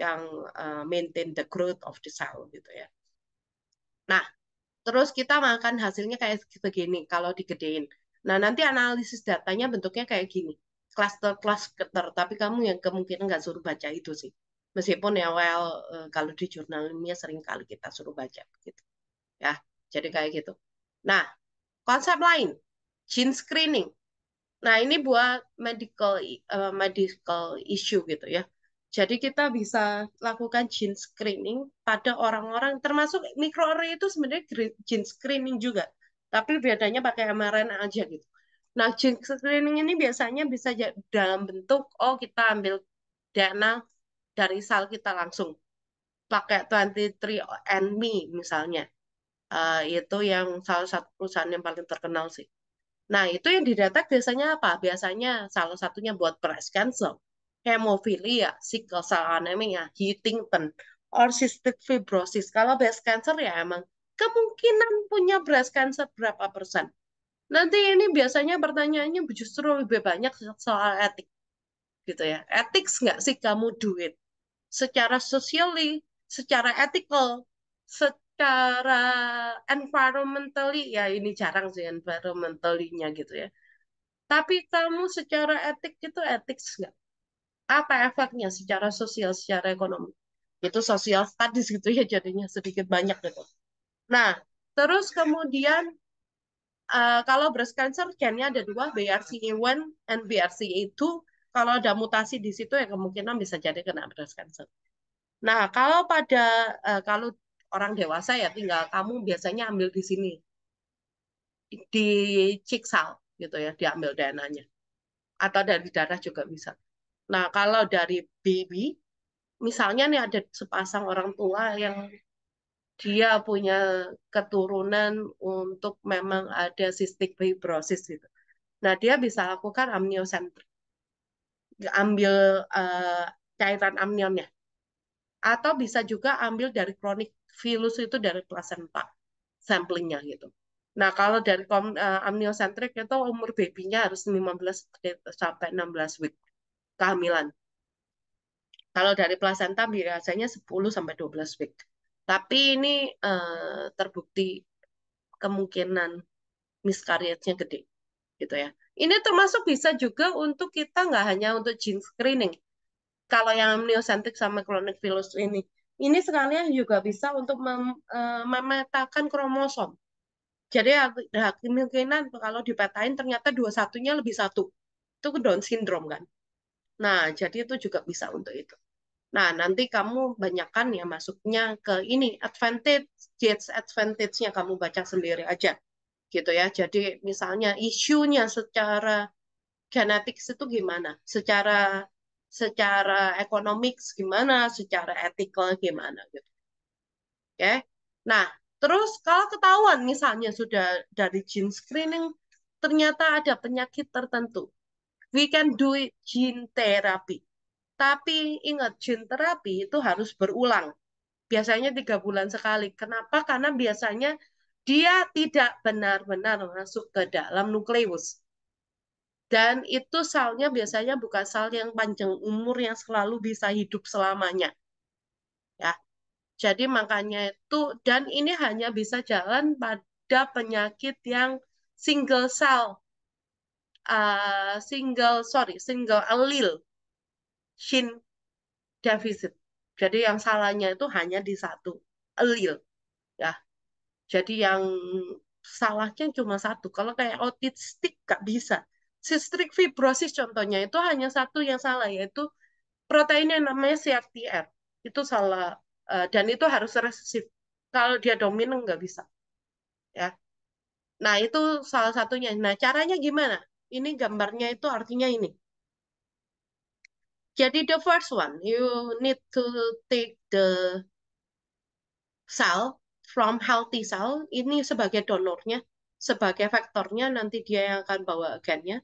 Yang uh, maintain the growth of the cell gitu ya. Nah, Terus kita makan hasilnya kayak begini kalau digedein. Nah, nanti analisis datanya bentuknya kayak gini. Cluster-cluster, tapi kamu yang kemungkinan nggak suruh baca itu sih. Meskipun ya, well, eh, kalau di jurnal ilmiah sering kali kita suruh baca. Gitu. Ya, jadi kayak gitu. Nah, konsep lain, gene screening. Nah, ini buat medical uh, medical issue gitu ya. Jadi kita bisa lakukan gene screening pada orang-orang termasuk mikroarray itu sebenarnya gene screening juga, tapi bedanya pakai mRNA aja gitu. Nah, gene screening ini biasanya bisa dalam bentuk oh kita ambil DNA dari sel kita langsung pakai 23andMe misalnya. Uh, itu yang salah satu perusahaan yang paling terkenal sih. Nah, itu yang didetek biasanya apa? Biasanya salah satunya buat breast cancer Hemofilia, sickle cell anemia, Huntington, or cystic fibrosis. Kalau breast cancer ya emang kemungkinan punya breast cancer berapa persen? Nanti ini biasanya pertanyaannya justru lebih banyak soal etik. Gitu ya. Etik nggak sih kamu duit? Secara socially, secara ethical, secara environmentally, ya ini jarang sih environmentally-nya gitu ya. Tapi kamu secara etik itu etik nggak? apa efeknya secara sosial, secara ekonomi. Itu sosial studies gitu ya jadinya sedikit banyak gitu. Nah, terus kemudian uh, kalau breast cancer gennya ada dua, BRCA1 and BRCA2. Kalau ada mutasi di situ ya kemungkinan bisa jadi kena breast cancer. Nah, kalau pada uh, kalau orang dewasa ya tinggal kamu biasanya ambil di sini di ciksal gitu ya diambil dananya atau dari darah juga bisa Nah, kalau dari baby, misalnya nih ada sepasang orang tua yang dia punya keturunan untuk memang ada cystic fibrosis gitu. Nah, dia bisa lakukan amniocentric. Ambil uh, cairan amnionnya. Atau bisa juga ambil dari kronik virus itu dari placenta samplingnya gitu. Nah, kalau dari uh, eh, amniocentric itu umur babynya harus 15 sampai 16 week kehamilan. Kalau dari plasenta biasanya 10 sampai 12 week. Tapi ini uh, terbukti kemungkinan miscarriage-nya gede gitu ya. Ini termasuk bisa juga untuk kita nggak hanya untuk gene screening. Kalau yang amniocentric sama chronic villus ini, ini sekalian juga bisa untuk mem, eh, memetakan kromosom. Jadi ada kemungkinan kalau dipetain ternyata dua satunya lebih satu. Itu Down syndrome kan. Nah, jadi itu juga bisa untuk itu. Nah, nanti kamu banyakkan ya masuknya ke ini advantage, Jets advantage-nya kamu baca sendiri aja. Gitu ya. Jadi misalnya isunya secara genetik itu gimana? Secara secara ekonomik gimana, secara etikal gimana gitu. Oke. Nah, terus kalau ketahuan misalnya sudah dari gene screening ternyata ada penyakit tertentu we can do it gene therapy. Tapi ingat, gene therapy itu harus berulang. Biasanya tiga bulan sekali. Kenapa? Karena biasanya dia tidak benar-benar masuk ke dalam nukleus. Dan itu selnya biasanya bukan sel yang panjang umur yang selalu bisa hidup selamanya. Ya. Jadi makanya itu dan ini hanya bisa jalan pada penyakit yang single cell uh, single sorry single allele shin deficit jadi yang salahnya itu hanya di satu allele ya jadi yang salahnya cuma satu kalau kayak autistik nggak bisa cystic fibrosis contohnya itu hanya satu yang salah yaitu proteinnya namanya CFTR itu salah eh, dan itu harus resesif kalau dia dominan nggak bisa ya nah itu salah satunya nah caranya gimana ini gambarnya itu artinya ini. Jadi the first one, you need to take the cell from healthy cell, ini sebagai donornya, sebagai vektornya, nanti dia yang akan bawa gennya.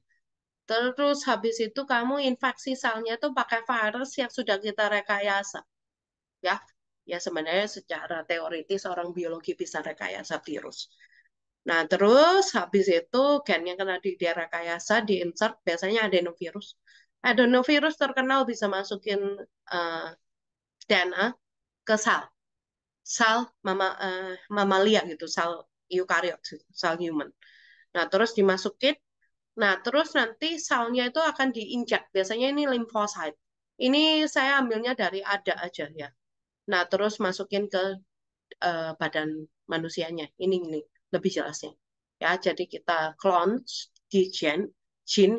Terus habis itu kamu infeksi selnya itu pakai virus yang sudah kita rekayasa. Ya, ya sebenarnya secara teoritis orang biologi bisa rekayasa virus. Nah, terus habis itu gen yang kena di daerah kayasa di insert, biasanya adenovirus. Adenovirus terkenal bisa masukin uh, eh, DNA ke sel. Sel mama, uh, mamalia gitu, sel eukariot, gitu, sel human. Nah, terus dimasukin. Nah, terus nanti selnya itu akan diinjak. Biasanya ini limfosit. Ini saya ambilnya dari ada aja ya. Nah, terus masukin ke uh, badan manusianya. Ini, ini lebih jelasnya. Ya, jadi kita clone di gen, gen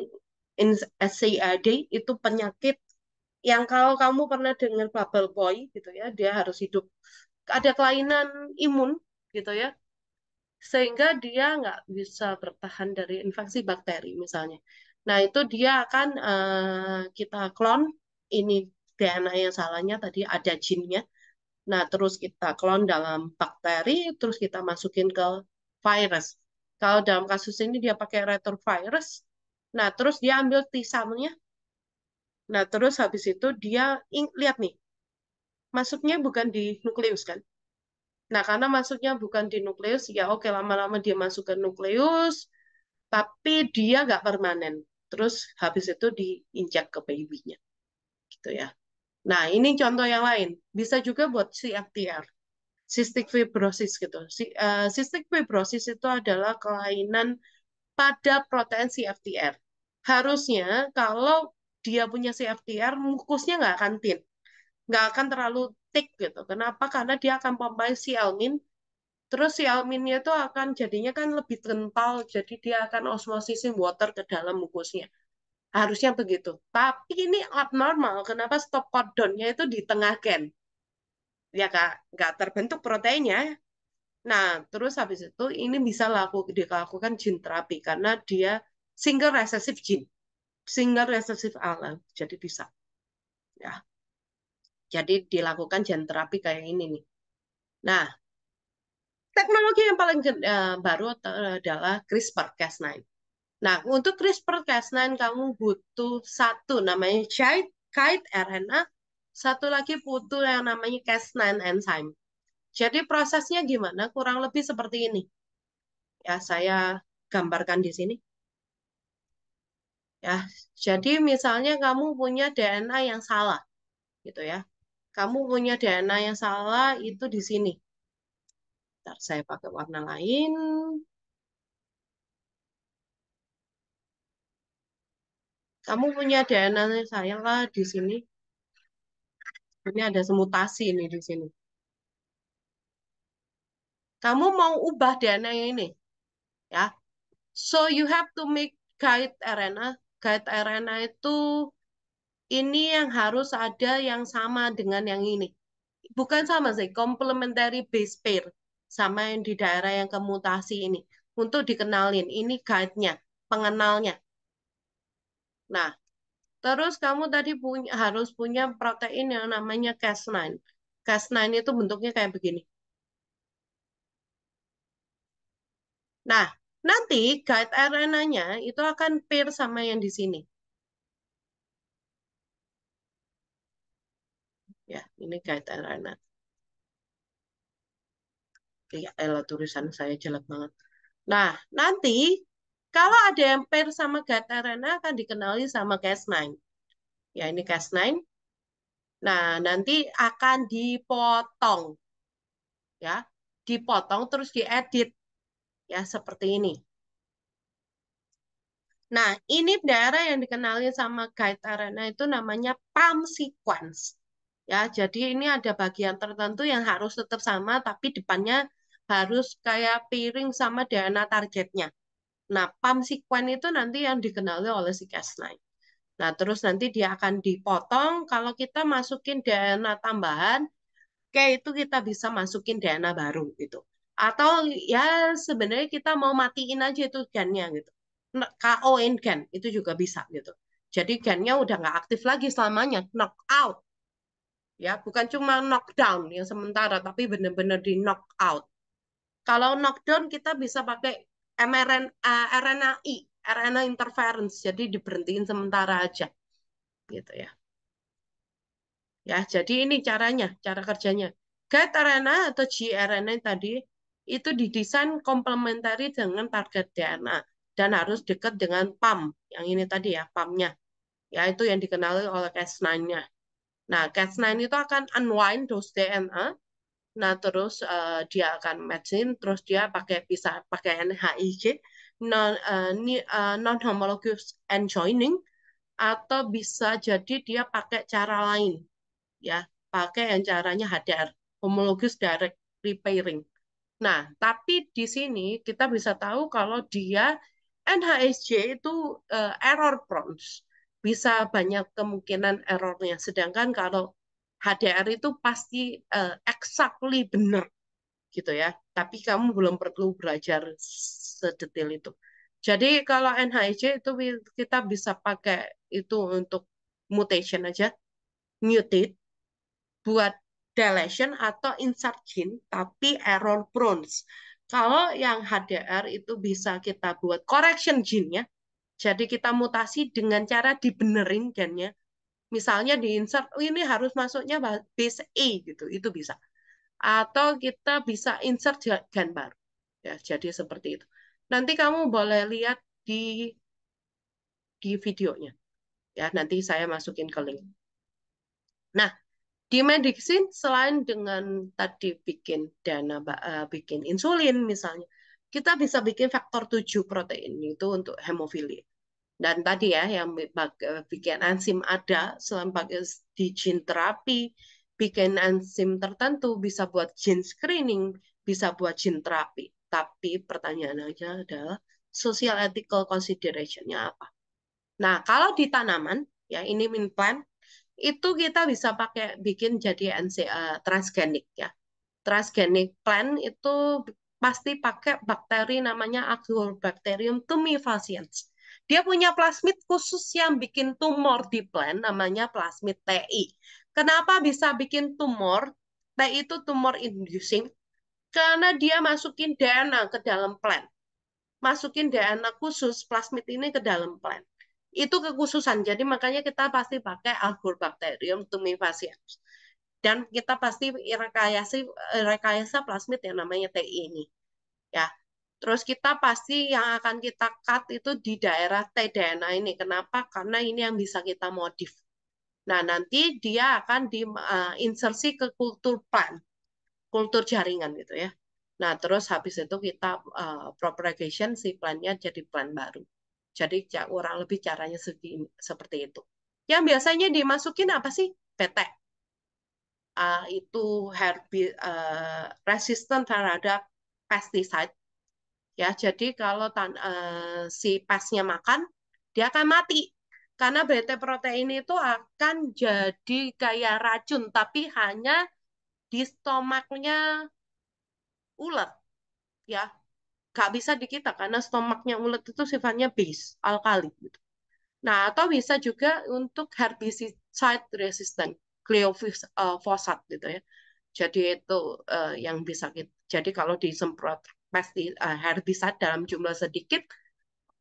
in SCAD itu penyakit yang kalau kamu pernah dengar bubble boy gitu ya, dia harus hidup ada kelainan imun gitu ya. Sehingga dia nggak bisa bertahan dari infeksi bakteri misalnya. Nah, itu dia akan uh, kita clone ini DNA yang salahnya tadi ada jinnya. Nah, terus kita clone dalam bakteri, terus kita masukin ke virus. Kalau dalam kasus ini dia pakai retrovirus, nah terus dia ambil T nya Nah terus habis itu dia lihat nih, masuknya bukan di nukleus kan? Nah karena masuknya bukan di nukleus, ya oke lama-lama dia masuk ke nukleus, tapi dia nggak permanen. Terus habis itu diinjak ke baby-nya. gitu ya. Nah ini contoh yang lain, bisa juga buat CFTR cystic fibrosis gitu. Uh, cystic fibrosis itu adalah kelainan pada protein CFTR. Harusnya kalau dia punya CFTR, mukusnya nggak akan thin, nggak akan terlalu thick gitu. Kenapa? Karena dia akan si almin. terus si alminnya itu akan jadinya kan lebih kental, jadi dia akan osmosisin water ke dalam mukusnya. Harusnya begitu. Tapi ini abnormal. Kenapa stop codonnya itu di tengah gen? ya kak nggak terbentuk proteinnya nah terus habis itu ini bisa laku dilakukan gene terapi karena dia single recessive gene single recessive alam jadi bisa ya jadi dilakukan gene terapi kayak ini nih nah teknologi yang paling eh, baru eh, adalah CRISPR-Cas9 nah untuk CRISPR-Cas9 kamu butuh satu namanya guide RNA satu lagi putu yang namanya Cas9 enzyme. Jadi prosesnya gimana? Kurang lebih seperti ini. Ya, saya gambarkan di sini. Ya, jadi misalnya kamu punya DNA yang salah, gitu ya. Kamu punya DNA yang salah itu di sini. Ntar saya pakai warna lain. Kamu punya DNA yang salah di sini. Ini ada semutasi ini di sini. Kamu mau ubah DNA ini. Ya. So you have to make guide RNA. Guide RNA itu ini yang harus ada yang sama dengan yang ini. Bukan sama sih, complementary base pair sama yang di daerah yang kemutasi ini untuk dikenalin. Ini guide-nya, pengenalnya. Nah, Terus kamu tadi punya, harus punya protein yang namanya Cas9. Cas9 itu bentuknya kayak begini. Nah, nanti guide RNA-nya itu akan pair sama yang di sini. Ya, ini guide RNA. Ya, elah tulisan saya jelek banget. Nah, nanti kalau ada yang pair sama Gatarana akan dikenali sama Cas9. Ya, ini Cas9. Nah, nanti akan dipotong. Ya, dipotong terus diedit. Ya, seperti ini. Nah, ini daerah yang dikenali sama guide arena itu namanya palm sequence. Ya, jadi ini ada bagian tertentu yang harus tetap sama, tapi depannya harus kayak piring sama DNA targetnya. Nah, pump sequence itu nanti yang dikenali oleh si Cas9. Nah, terus nanti dia akan dipotong. Kalau kita masukin DNA tambahan, kayak itu kita bisa masukin DNA baru gitu. Atau ya sebenarnya kita mau matiin aja itu gennya gitu. ko in gen itu juga bisa gitu. Jadi gennya udah nggak aktif lagi selamanya, knock out. Ya, bukan cuma knock down yang sementara, tapi benar-benar di knock out. Kalau knockdown kita bisa pakai mRNA I, RNA interference jadi diberhentiin sementara aja gitu ya ya jadi ini caranya cara kerjanya guide RNA atau gRNA tadi itu didesain komplementari dengan target DNA dan harus dekat dengan PAM yang ini tadi ya PAM-nya ya, itu yang dikenali oleh Cas9-nya. Nah, Cas9 itu akan unwind dos DNA Nah, terus uh, dia akan matching, terus dia pakai bisa pakai NHIG non, uh, eh, eh, non homologous end joining atau bisa jadi dia pakai cara lain, ya, pakai yang caranya HDR, homologous direct repairing. Nah, tapi di sini kita bisa tahu kalau dia NHSJ itu uh, error prone, bisa banyak kemungkinan errornya. Sedangkan kalau HDR itu pasti uh, exactly benar gitu ya. Tapi kamu belum perlu belajar sedetail itu. Jadi kalau NHIJ itu kita bisa pakai itu untuk mutation aja, mutate, buat deletion atau insert gene, tapi error prone. Kalau yang HDR itu bisa kita buat correction gene-nya, jadi kita mutasi dengan cara dibenerin gennya, misalnya di insert oh, ini harus masuknya base E gitu itu bisa atau kita bisa insert gen baru, ya jadi seperti itu nanti kamu boleh lihat di di videonya ya nanti saya masukin ke link nah di medicine selain dengan tadi bikin dana e, bikin insulin misalnya kita bisa bikin faktor 7 protein itu untuk hemofilia dan tadi ya yang eh, bikin enzim ada selain pakai di gene terapi, bikin enzim tertentu bisa buat gene screening, bisa buat gene terapi. Tapi pertanyaannya adalah social ethical considerationnya apa? Nah, kalau di tanaman, ya ini min plan itu kita bisa pakai bikin jadi NCA eh, transgenik ya. transgenik plan itu pasti pakai bakteri namanya Agrobacterium tumefaciens dia punya plasmid khusus yang bikin tumor di plant, namanya plasmid TI. Kenapa bisa bikin tumor? TI itu tumor inducing karena dia masukin DNA ke dalam plant. Masukin DNA khusus plasmid ini ke dalam plant. Itu kekhususan. Jadi makanya kita pasti pakai Algobacterium tumefaciens. Dan kita pasti rekayasa rekayasa plasmid yang namanya TI ini. Ya, Terus kita pasti yang akan kita cut itu di daerah tDNA ini. Kenapa? Karena ini yang bisa kita modif. Nah, nanti dia akan di uh, ke kultur plan, kultur jaringan gitu ya. Nah, terus habis itu kita uh, propagation si plannya jadi plan baru. Jadi kurang lebih caranya seperti itu. Yang biasanya dimasukin apa sih? PT. Uh, ah, itu herbi, uh, eh, resisten terhadap pesticide Ya, jadi kalau tan uh, si pesnya makan, dia akan mati. Karena BT protein itu akan jadi kayak racun, tapi hanya di stomaknya ulat. Ya, nggak bisa di kita karena stomaknya ulat itu sifatnya base, alkali. Gitu. Nah, atau bisa juga untuk herbicide resistant, glyphosate eh, gitu ya. Jadi itu uh, yang bisa kita. Jadi kalau disemprot pasti uh, eh, herbisida dalam jumlah sedikit,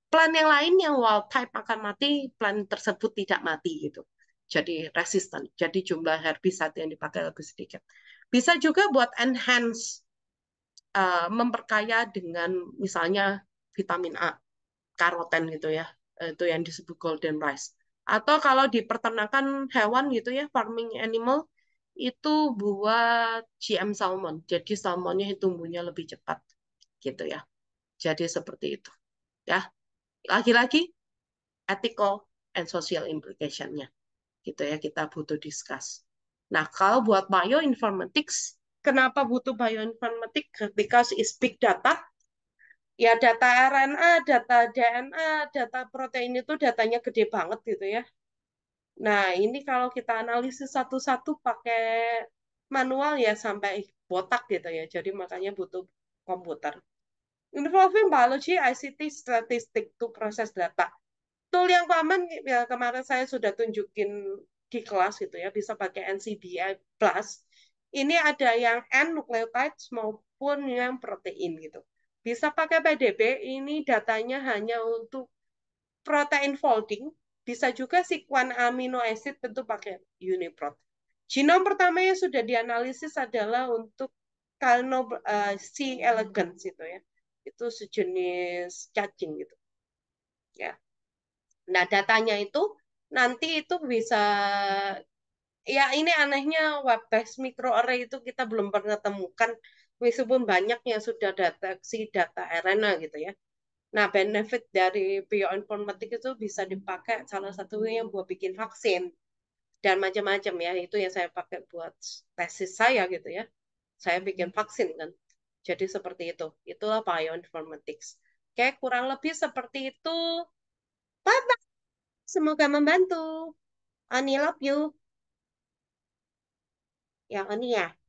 Plan yang lain yang wild type akan mati, Plan tersebut tidak mati gitu. Jadi resisten. Jadi jumlah herbisida yang dipakai lebih sedikit. Bisa juga buat enhance uh, memperkaya dengan misalnya vitamin A, karoten gitu ya. Itu yang disebut golden rice. Atau kalau di peternakan hewan gitu ya, farming animal itu buat GM salmon. Jadi salmonnya itu tumbuhnya lebih cepat gitu ya. Jadi seperti itu. Ya. Lagi-lagi ethical and social implication-nya. Gitu ya, kita butuh discuss. Nah, kalau buat bioinformatics, kenapa butuh bioinformatics? Because it's big data. Ya, data RNA, data DNA, data protein itu datanya gede banget gitu ya. Nah, ini kalau kita analisis satu-satu pakai manual ya sampai botak gitu ya. Jadi makanya butuh komputer. Involving biology, ICT, statistik to proses data. Tool yang common ya, kemarin saya sudah tunjukin di kelas gitu ya, bisa pakai NCBI plus. Ini ada yang N nucleotides maupun yang protein gitu. Bisa pakai PDB, ini datanya hanya untuk protein folding, bisa juga sekuan amino acid tentu pakai UniProt. Genom pertamanya sudah dianalisis adalah untuk kalau uh, eh, C. elegans itu ya. Itu sejenis cacing gitu. Ya. Nah, datanya itu nanti itu bisa ya ini anehnya web based microarray itu kita belum pernah temukan meskipun banyak yang sudah deteksi data RNA gitu ya. Nah, benefit dari bioinformatik itu bisa dipakai salah satunya yang buat bikin vaksin dan macam-macam ya. Itu yang saya pakai buat tesis saya gitu ya saya bikin vaksin kan. Jadi seperti itu. Itulah bioinformatics. Oke, kurang lebih seperti itu. Bye-bye. Semoga membantu. Ani love you. Ya, Ani ya.